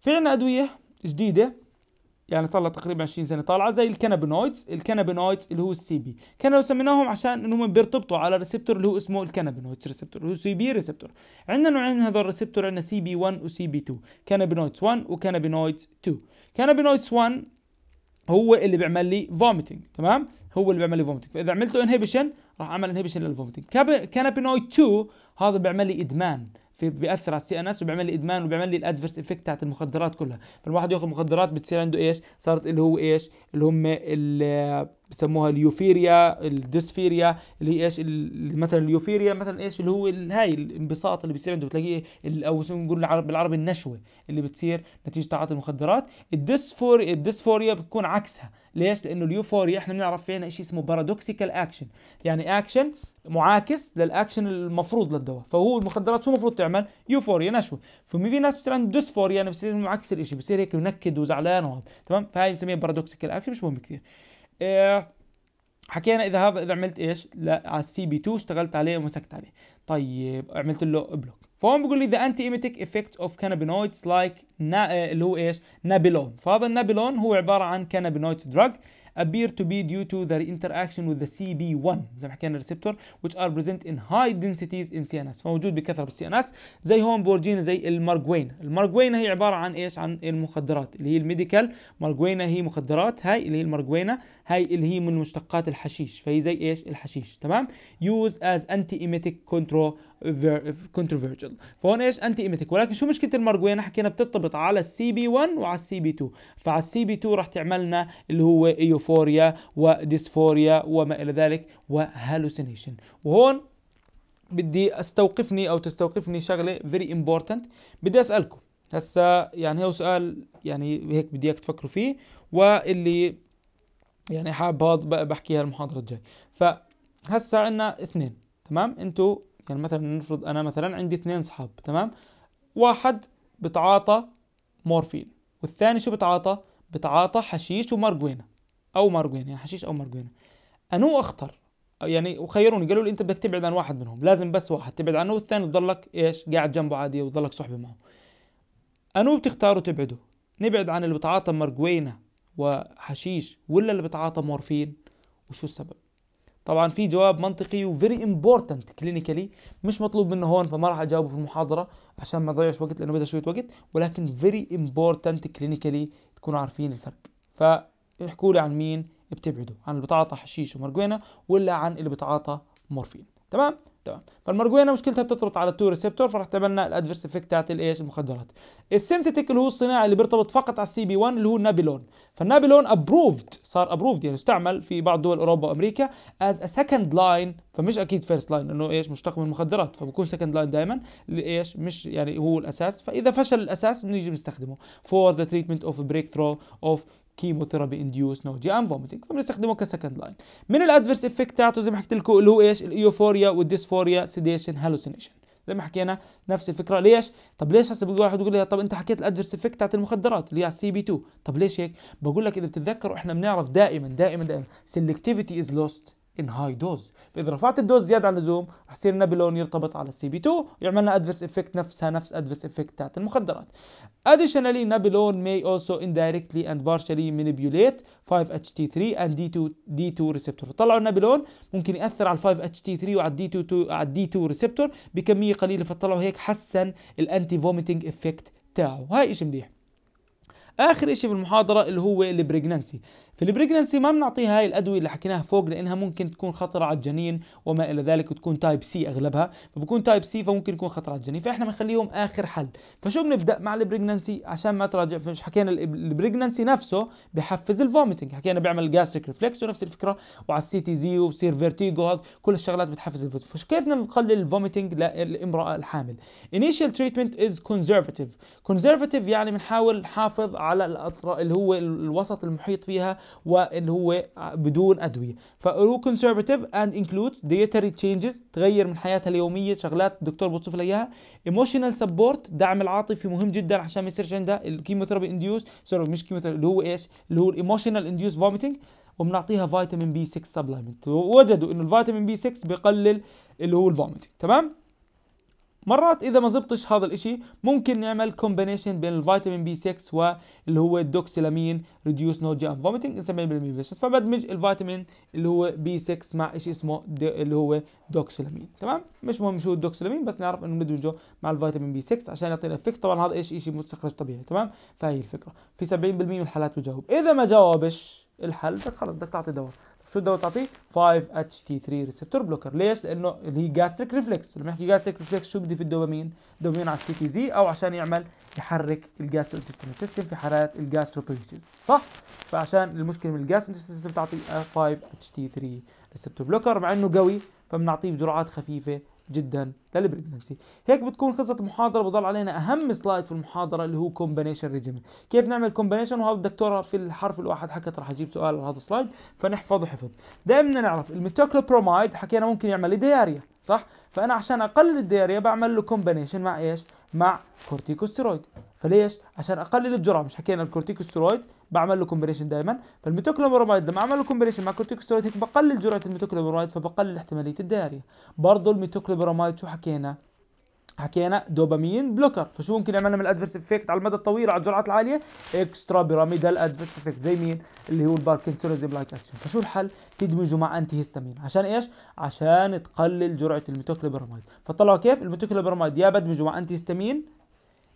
في عندنا ادويه جديده يعني صار لها تقريبا 20 سنه طالعه زي الكانابينويدز الكانابينويدز اللي هو السي بي كانوا سميناهم عشان انهم بيرتبطوا على ريسبتور اللي هو اسمه الكانابينويدز ريسبتور اللي هو سي بي ريسبتور عندنا نوعين هذول هذا الريسبتور عندنا سي بي 1 وسي بي 2 كانابينويدز 1 وكانابينويدز 2 كانابينويدز 1 هو اللي بيعمل لي فوميتنج تمام هو اللي بيعمل لي فوميتنج فاذا عملت له انهبيشن راح اعمل انهبيشن للفوميتنج كانابينويد 2 هذا بيعمل لي ادمان في بياثر على السي ان اس وبيعمل لي ادمان وبيعمل لي الادفرس افكت بتاعت المخدرات كلها فالواحد ياخد مخدرات بتصير عنده ايش صارت اللي هو ايش اللي هم بسموها اليوفيريا الديسفيريا اللي هي ايش مثلا اليوفيريا مثلا ايش اللي هو هاي الانبساط اللي بيصير عنده بتلاقيه او بنقول بالعربي النشوه اللي بتصير نتيجه تعاطي المخدرات الديسفور الديسفوريا بتكون عكسها ليش لانه اليوفوريا احنا بنعرف في عنا شيء اسمه بارادوكسيكال اكشن يعني اكشن معاكس للاكشن المفروض للدواء فهو المخدرات شو المفروض تعمل يوفوريا نشوه فما في ناس بتصير عنده ديسفوريا يعني بصير معكس الشيء بصير هيك منكد وزعلان وهذا تمام فهي بنسميها بارادوكسيكال اكشن مش مهم كثير إيه، حكينا اذا هذا اذا عملت ايش لا على السي بي 2 اشتغلت عليه ومسكت عليه طيب عملت له بلوك فهون بقول لي ذا انتي ايميتيك افكت اوف كانابينويدز لايك اللي هو ايش نابلون فهذا النابلون هو عباره عن كانابينويد دراج appear to be due to their interaction with the CB1 زي ما حكينا الريسبتور which are present in high densities in CNS فموجود بكثره بالسي ان اس زي هون بورجينا زي المارجوينا المارجوينا هي عباره عن ايش عن المخدرات اللي هي الميديكال مارجوينا هي مخدرات هاي اللي هي المارجوينا هاي اللي هي من مشتقات الحشيش فهي زي ايش الحشيش تمام use as anti emetic control كونتروفيرجل فهون ايش انتي ايميتك ولكن شو مشكله المرجوين حكينا بترتبط على السي بي 1 وعلى السي بي 2 فعلى السي بي 2 راح تعملنا اللي هو ايوفوريا وديسفوريا وما الى ذلك وهالوسينيشن وهون بدي استوقفني او تستوقفني شغله فيري امبورتنت بدي اسالكم هسا يعني هو سؤال يعني هيك بدي اياك تفكروا فيه واللي يعني حابب بحكيها المحاضره الجاي فهسا عندنا اثنين تمام انتم يعني مثلا نفرض انا مثلا عندي اثنين صحاب تمام واحد بتعاطى مورفين والثاني شو بتعاطى بتعاطى حشيش ومارجوينا او مارجوينا يعني حشيش او مارجوينا انو اخطر يعني وخيروني قالوا لي انت بدك تبعد عن واحد منهم لازم بس واحد تبعد عنه والثاني تضلك ايش قاعد جنبه عادي وتضلك صحبه معه انو بتختاروا تبعده نبعد عن اللي بتعاطى مارجوينا وحشيش ولا اللي بتعاطى مورفين وشو السبب طبعا في جواب منطقي وفيري امبورتنت كلينيكالي مش مطلوب منه هون فما راح اجاوبه في المحاضره عشان ما اضيعش وقت لانه بدها شويه وقت ولكن فيري امبورتنت كلينيكالي تكونوا عارفين الفرق فاحكوا لي عن مين بتبعدوا عن اللي بتعاطى حشيش ومرجوينا ولا عن اللي بتعاطى مورفين تمام تمام فالمرجوينا مشكلتها بتطرط على التو ريسبتور فرح تبنى الادفيرس افكت تاعت الايش المخدرات السنتيتك اللي هو الصناعي اللي بيرتبط فقط على السي بي 1 اللي هو النابلون فالنابلون ابروفد صار ابروفد يعني استعمل في بعض دول اوروبا وامريكا از ا سكند لاين فمش اكيد فيرست لاين انه ايش مشتق من المخدرات فبكون سكند لاين دائما ايش مش يعني هو الاساس فاذا فشل الاساس بنيجي بنستخدمه فور ذا تريتمنت اوف بريك ثرو اوف كيموثيرابي انديوس نوجيا ام فوميتنج فبنستخدمه كسكند لاين من الادفيرس افكت تاعته زي ما حكيت لكم اللي هو ايش الايوفوريا والديسفوريا سيديشن هالوسينيشن زي ما حكينا نفس الفكره ليش طب ليش هسه بيجي واحد يقول لي طب انت حكيت الادفيرس افكت تاعت المخدرات اللي هي السي بي 2 طب ليش هيك بقول لك اذا بتتذكروا احنا بنعرف دائما دائما دائما سلكتيفيتي از لوست ان هاي دوز فاذا رفعت الدوز زياده عن اللزوم رح يصير النابلون يرتبط على السي بي 2 ويعمل لنا ادفيرس افكت نفسها نفس ادفيرس افكت تاعت المخدرات Additionally, nabilone may also indirectly and partially manipulate 5-HT3 and D2 D2 receptor. فطلعوا النابلون ممكن يأثر على 5-HT3 وعلى D2 على D2 receptor بكمية قليلة فطلعوا هيك حسن الانتي فوميتنج افكت تاعه. هاي إشي منيح. اخر إشي في المحاضره اللي هو البريجنانسي في البريجننسي ما بنعطيها هاي الادويه اللي حكيناها فوق لانها ممكن تكون خطره على الجنين وما الى ذلك وتكون تايب سي اغلبها فبكون تايب سي فممكن يكون خطر على الجنين فاحنا بنخليهم اخر حل فشو بنبدا مع البريجننسي عشان ما تراجع فمش حكينا البريجننسي نفسه بحفز الفوميتنج حكينا بيعمل جاستريك ريفلكس ونفس الفكره وعلى السي تي زي وبصير فيرتيجو كل الشغلات بتحفز الفوميتنج فكيف بدنا نقلل الفوميتنج للامراه الحامل انيشال تريتمنت از كونزرفاتيف كونزرفاتيف يعني بنحاول نحافظ على الأطراف اللي هو الوسط المحيط فيها واللي هو بدون ادويه فهو كونسرفاتيف اند انكلودز ديتري تشينجز تغير من حياتها اليوميه شغلات الدكتور بوصف لها اياها ايموشنال سبورت دعم العاطفي مهم جدا عشان ما يصيرش عندها الكيموثيرابي انديوس سوري مش كيموثيرابي اللي هو ايش اللي هو الايموشنال انديوس فوميتنج وبنعطيها فيتامين بي 6 سبلمنت وجدوا انه الفيتامين بي 6 بيقلل اللي هو الفوميتنج تمام مرات اذا ما زبطش هذا الاشي ممكن نعمل كومبينيشن بين الفيتامين بي 6 واللي هو الدوكسيلامين ريديوس نوجيا اند فوميتنج 70% بس فبدمج الفيتامين اللي هو بي 6 مع شيء اسمه اللي هو دوكسيلامين تمام مش مهم شو الدوكسيلامين بس نعرف انه ندمجه مع الفيتامين بي 6 عشان يعطينا افكت طبعا هذا ايش شيء مستخرج طبيعي تمام فهي الفكره في 70% من الحالات بجاوب اذا ما جاوبش الحل بدك خلص بدك تعطي دواء شو الدواء بتعطيه 5 اتش تي 3 ريسبتور بلوكر ليش لانه اللي هي جاستريك ريفلكس لما يحكي جاستريك ريفلكس شو بدي في الدوبامين دوبامين على السي تي زي او عشان يعمل يحرك الجاستروانتستينال سيستم في حالات الجاستروبيريسيس صح فعشان المشكله من الجاستروانتستينال سيستم بتعطي 5 اتش تي 3 ريسبتور بلوكر مع انه قوي فبنعطيه بجرعات خفيفه جدا للبريجنسي هيك بتكون خلصت المحاضره بضل علينا اهم سلايد في المحاضره اللي هو كومبينيشن ريجيم كيف نعمل كومبينيشن وهذا الدكتوره في الحرف الواحد حكت راح اجيب سؤال على هذا السلايد فنحفظه حفظ دائما نعرف الميتوكلوبروميد حكينا ممكن يعمل لي دياريا صح فانا عشان اقلل الدياريا بعمل له كومبينيشن مع ايش مع كورتيكوستيرويد فليش عشان اقلل الجرعه مش حكينا الكورتيكوستيرويد بعمل له كومبريشن دائما فالميتوكلوبرامايد لما اعمل له كومبريشن مع كورتيكوستيرويد هيك بقلل جرعه الميتوكلوبرامايد فبقلل احتماليه الدياريه برضه الميتوكلوبرامايد شو حكينا حكينا دوبامين بلوكر فشو ممكن يعمل من الادفيرس افكت على المدى الطويل على الجرعات العاليه اكسترا بيراميدال ادفيرس افكت زي مين اللي هو الباركنسونيزم لايك اكشن فشو الحل تدمجه مع انتي هيستامين عشان ايش عشان تقلل جرعه الميتوكلوبراميد فطلعوا كيف الميتوكلوبراميد يا بدمجه مع انتي هيستامين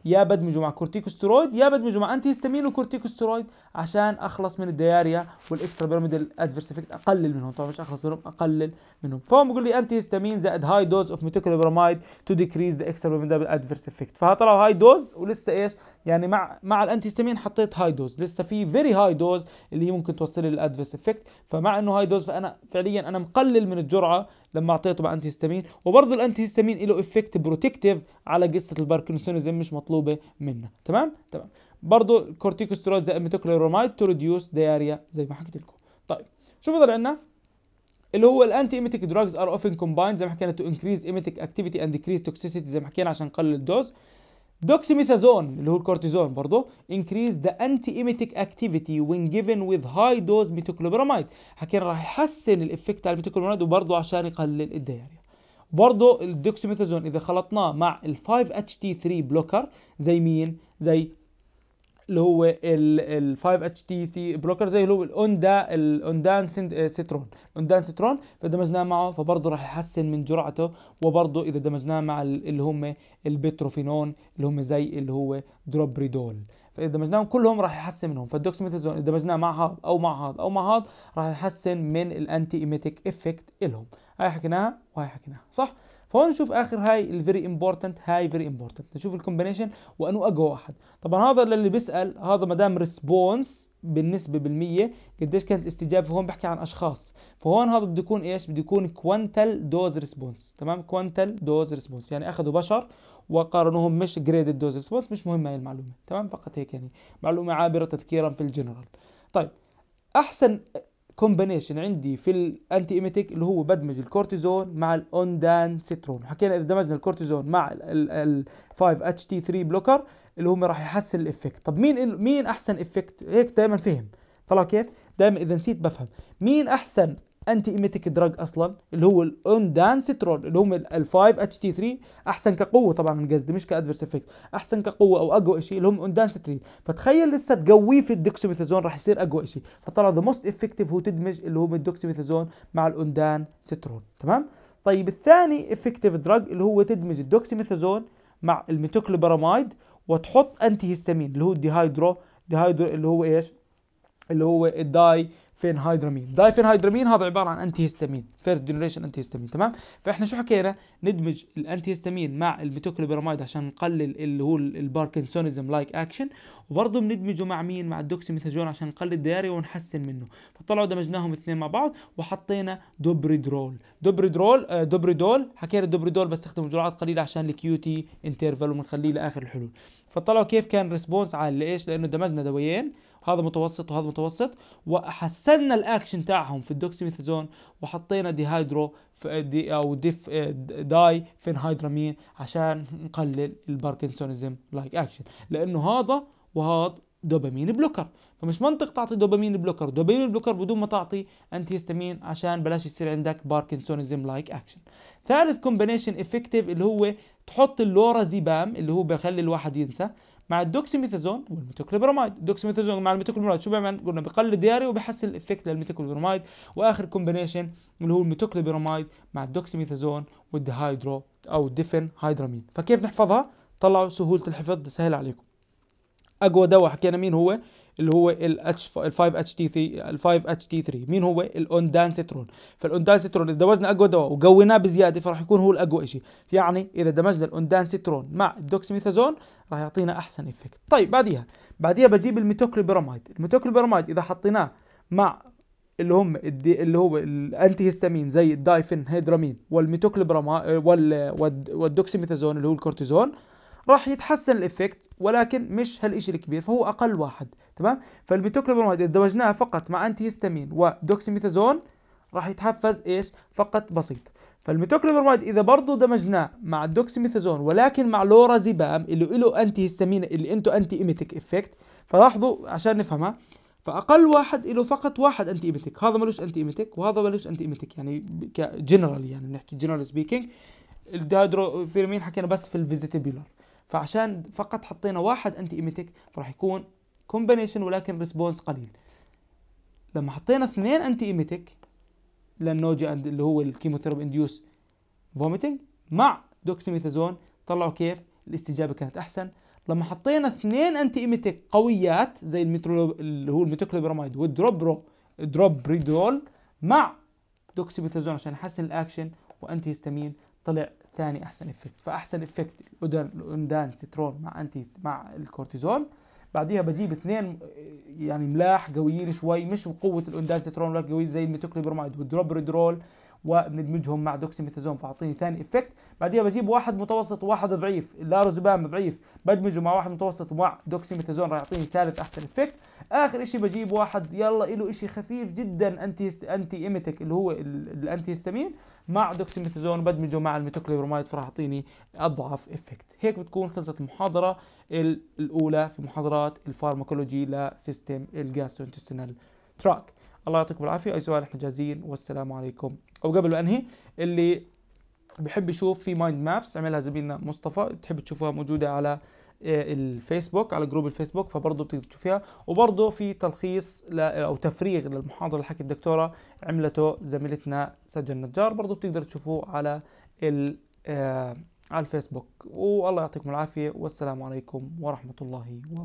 يا بدمجه مع كورتيكوسترويد يا بدمجه مع انتي هيستامين وكورتيكوسترويد عشان اخلص من الدياريا والاكسترا بيراميدال ادفيرس افكت اقلل منهم طبعا مش اخلص منهم اقلل منهم فهو بيقول لي انتي هيستامين زائد هاي دوز اوف ميتوكلوبراميد تو ديكريز ذا اكسترا بيراميدال ادفيرس افكت فطلعوا هاي دوز ولسه ايش يعني مع مع الانتي هيستامين حطيت هاي دوز لسه في فيري هاي دوز اللي هي ممكن توصل لي للادفيرس افكت فمع انه هاي دوز فانا فعليا انا مقلل من الجرعه لما اعطيته مع انتي وبرضه الانتي له افكت بروتكتيف على قصه الباركنسونيزم مش مطلوبه منا تمام تمام برضه الكورتيكوستيرويد زي الميتوكليرومايد تو ريديوس دياريا زي ما حكيت لكم طيب شو بضل عندنا اللي هو الانتي ايميتيك دراجز ار اوفن كومبايند زي ما حكينا تو انكريز ايميتيك اكتيفيتي اند ديكريز توكسيسيتي زي ما حكينا عشان نقلل الدوز دوكسيميثازون اللي هو الكورتيزون برضه increase the anti-emetic activity when given with high dose ميتوكلوبرامايد حكينا راح يحسن الافكت على الميتوكلوبرامايد وبرضه عشان يقلل الدياريا برضه الدوكسيميثازون اذا خلطناه مع ال 5 اتش تي 3 بلوكر زي مين زي اللي هو ال 5 اتش تي 3 بروكر زي اللي هو الاوندا الاوندان سيترون الاوندان سيترون اذا دمجناه معه فبرضه راح يحسن من جرعته وبرضه اذا دمجناه مع اللي هم البتروفينون اللي هم زي اللي هو دروبريدول فاذا دمجناهم كلهم راح يحسن منهم فالدوكسيميثازون اذا دمجناه مع هذا او مع هذا او مع هذا راح يحسن من الانتي ايميتيك افكت الهم هاي حكيناها وهاي حكيناها صح فهون نشوف اخر هاي الفيري امبورتنت هاي فيري امبورتنت نشوف الكومبينيشن وانو اقوى واحد طبعا هذا اللي بيسال هذا ما دام ريسبونس بالنسبه بالميه قديش كانت الاستجابه فهون بحكي عن اشخاص فهون هذا بده يكون ايش بده يكون كوانتال دوز ريسبونس تمام كوانتال دوز ريسبونس يعني اخذوا بشر وقارنوهم مش جريدد دوز ريسبونس مش مهمه هاي المعلومه تمام فقط هيك يعني معلومه عابره تذكيرا في الجنرال طيب احسن كومبينيشن عندي في الانتي ايميتيك اللي هو بدمج الكورتيزون مع الاوندان سترون حكينا اذا دمجنا الكورتيزون مع ال 5 اتش تي 3 بلوكر اللي هم راح يحسن الافكت طب مين مين احسن افكت هيك دائما فهم طلع كيف دائما اذا نسيت بفهم مين احسن انتي ايميتك دراج اصلا اللي هو الاندانسترول اللي هم ال 5 اتش تي 3 احسن كقوه طبعا من قصدي مش كادفرس افكت احسن كقوه او اقوى شيء اللي هم اندانسترين فتخيل لسه تقويه في الدوكسيميثازون راح يصير اقوى شيء فطلع ذا موست افكتيف هو تدمج اللي هو الدوكسيميثازون مع الاندانسترول تمام طيب الثاني افكتيف دراج اللي هو تدمج الدوكسيميثازون مع الميتوكلوبرامايد وتحط انتي هيستامين اللي هو الديهايدرو ديهايدرو اللي هو ايش اللي هو الداي فينهايدرامين دايفينهايدرامين هذا عباره عن انتي هيستامين فيرست جنريشن انتي هيستامين تمام فاحنا شو حكينا ندمج الانتي هيستامين مع الميتوكلوبيرامايد عشان نقلل اللي هو الباركنسونيزم لايك اكشن وبرضه بندمجه مع مين مع الدوكسيميثازون عشان نقلل الدياري ونحسن منه فطلعوا دمجناهم اثنين مع بعض وحطينا دوبريدرول دوبريدرول دوبريدول حكينا الدوبريدول بستخدم جرعات قليله عشان الكيوتي انترفال وبنخليه لاخر الحلول فطلعوا كيف كان ريسبونس عالي ليش لانه دمجنا دويين هذا متوسط وهذا متوسط وحسنا الاكشن تاعهم في الدوكسيميثازون وحطينا ديهايدرو دي او ديف داي فينهايدرامين عشان نقلل الباركنسونيزم لايك اكشن لانه هذا وهذا دوبامين بلوكر فمش منطق تعطي دوبامين بلوكر دوبامين بلوكر بدون ما تعطي انتي هيستامين عشان بلاش يصير عندك باركنسونيزم لايك اكشن ثالث كومبينيشن افكتيف اللي هو تحط اللورازيبام اللي هو بخلي الواحد ينسى مع الدوكسيميثازون والميتوكليبراميد الدوكسيميثازون مع الميتوكليبراميد شو بيعمل قلنا بقلل الدياري وبحسن الافكت للميتوكليبراميد واخر كومبينيشن اللي هو الميتوكليبراميد مع الدوكسيميثازون والديهايدرو او الدفن هيدرامين فكيف نحفظها طلعوا سهوله الحفظ سهل عليكم اقوى دواء حكينا مين هو اللي هو ال H 5 ht 3 ال 5 ht 3 مين هو الاوندانسترون فالاوندانسترون اذا دمجنا اقوى دواء وقويناه بزياده فراح يكون هو الاقوى شيء يعني اذا دمجنا الاوندانسترون مع الدوكسيميثازون راح يعطينا احسن افكت طيب بعديها بعديها بجيب الميتوكلوبيراميد الميتوكلوبيراميد اذا حطيناه مع اللي هم الدي اللي هو الانتي هيستامين زي الدايفين هيدرامين والميتوكلبراما وال والدوكسيميثازون اللي هو الكورتيزون راح يتحسن الإفكت ولكن مش هالشيء الكبير فهو أقل واحد تمام فالبيتوكلوبرماد إذا دمجناه فقط مع أنتيهستامين ودوكسيميثازون راح يتحفز إيش فقط بسيط فالميتوكلوبرمايد اذا برضه دمجناه مع الدوكسيميثازون ولكن مع لورازيبام اللي له انتي هيستامين اللي انتو انتي ايميتك افكت فلاحظوا عشان نفهمها فاقل واحد له فقط واحد انتي ايميتك هذا ملوش انتي ايميتك وهذا ملوش انتي ايميتك يعني كجنرال يعني بنحكي جنرال سبيكينج الدايدرو فيرمين حكينا بس في الفيزيتابيولار فعشان فقط حطينا واحد انتي ايميتك فراح يكون كومبينيشن ولكن ريسبونس قليل لما حطينا اثنين انتي ايميتك للنوجي اللي هو الكيموثيرابي انديوس فوميتنج مع دوكسيميثازون طلعوا كيف الاستجابه كانت احسن لما حطينا اثنين انتي ايميتك قويات زي المترو اللي هو رو والدروبرو بريدول مع دوكسيميثازون عشان يحسن الاكشن وانتي هيستامين طلع الثاني احسن افكت فاحسن افكت الاوندان سترون مع انتي مع الكورتيزون بعديها بجيب اثنين يعني ملاح قويين شوي مش بقوه الاوندانسترون ولا قوي زي الميتوكليبرومايد والدروبريدرول وبندمجهم مع دوكسيميثازون فاعطيني ثاني افكت بعديها بجيب واحد متوسط وواحد ضعيف اللاروزبام ضعيف بدمجه مع واحد متوسط ومع دوكسيميثازون راح يعطيني ثالث احسن افكت اخر شيء بجيب واحد يلا له شيء خفيف جدا انتي انتي ايميتك اللي هو الانتي هيستامين مع دوكسيميثازون بدمجه مع الميتوكليبرومايد فراح يعطيني اضعف افكت هيك بتكون خلصت المحاضره الاولى في محاضرات الفارماكولوجي لسيستم الجاستروانتستينال تراك الله يعطيكم العافيه اي سؤال احنا جاهزين والسلام عليكم او قبل ما انهي اللي بحب يشوف في مايند مابس عملها زميلنا مصطفى بتحب تشوفها موجوده على آه، الفيسبوك على جروب الفيسبوك فبرضه بتقدر تشوفيها وبرضه في تلخيص او تفريغ للمحاضره اللي حكي الدكتوره عملته زميلتنا سجل نجار برضه بتقدر تشوفوه على آه، على الفيسبوك والله يعطيكم العافيه والسلام عليكم ورحمه الله وبركاته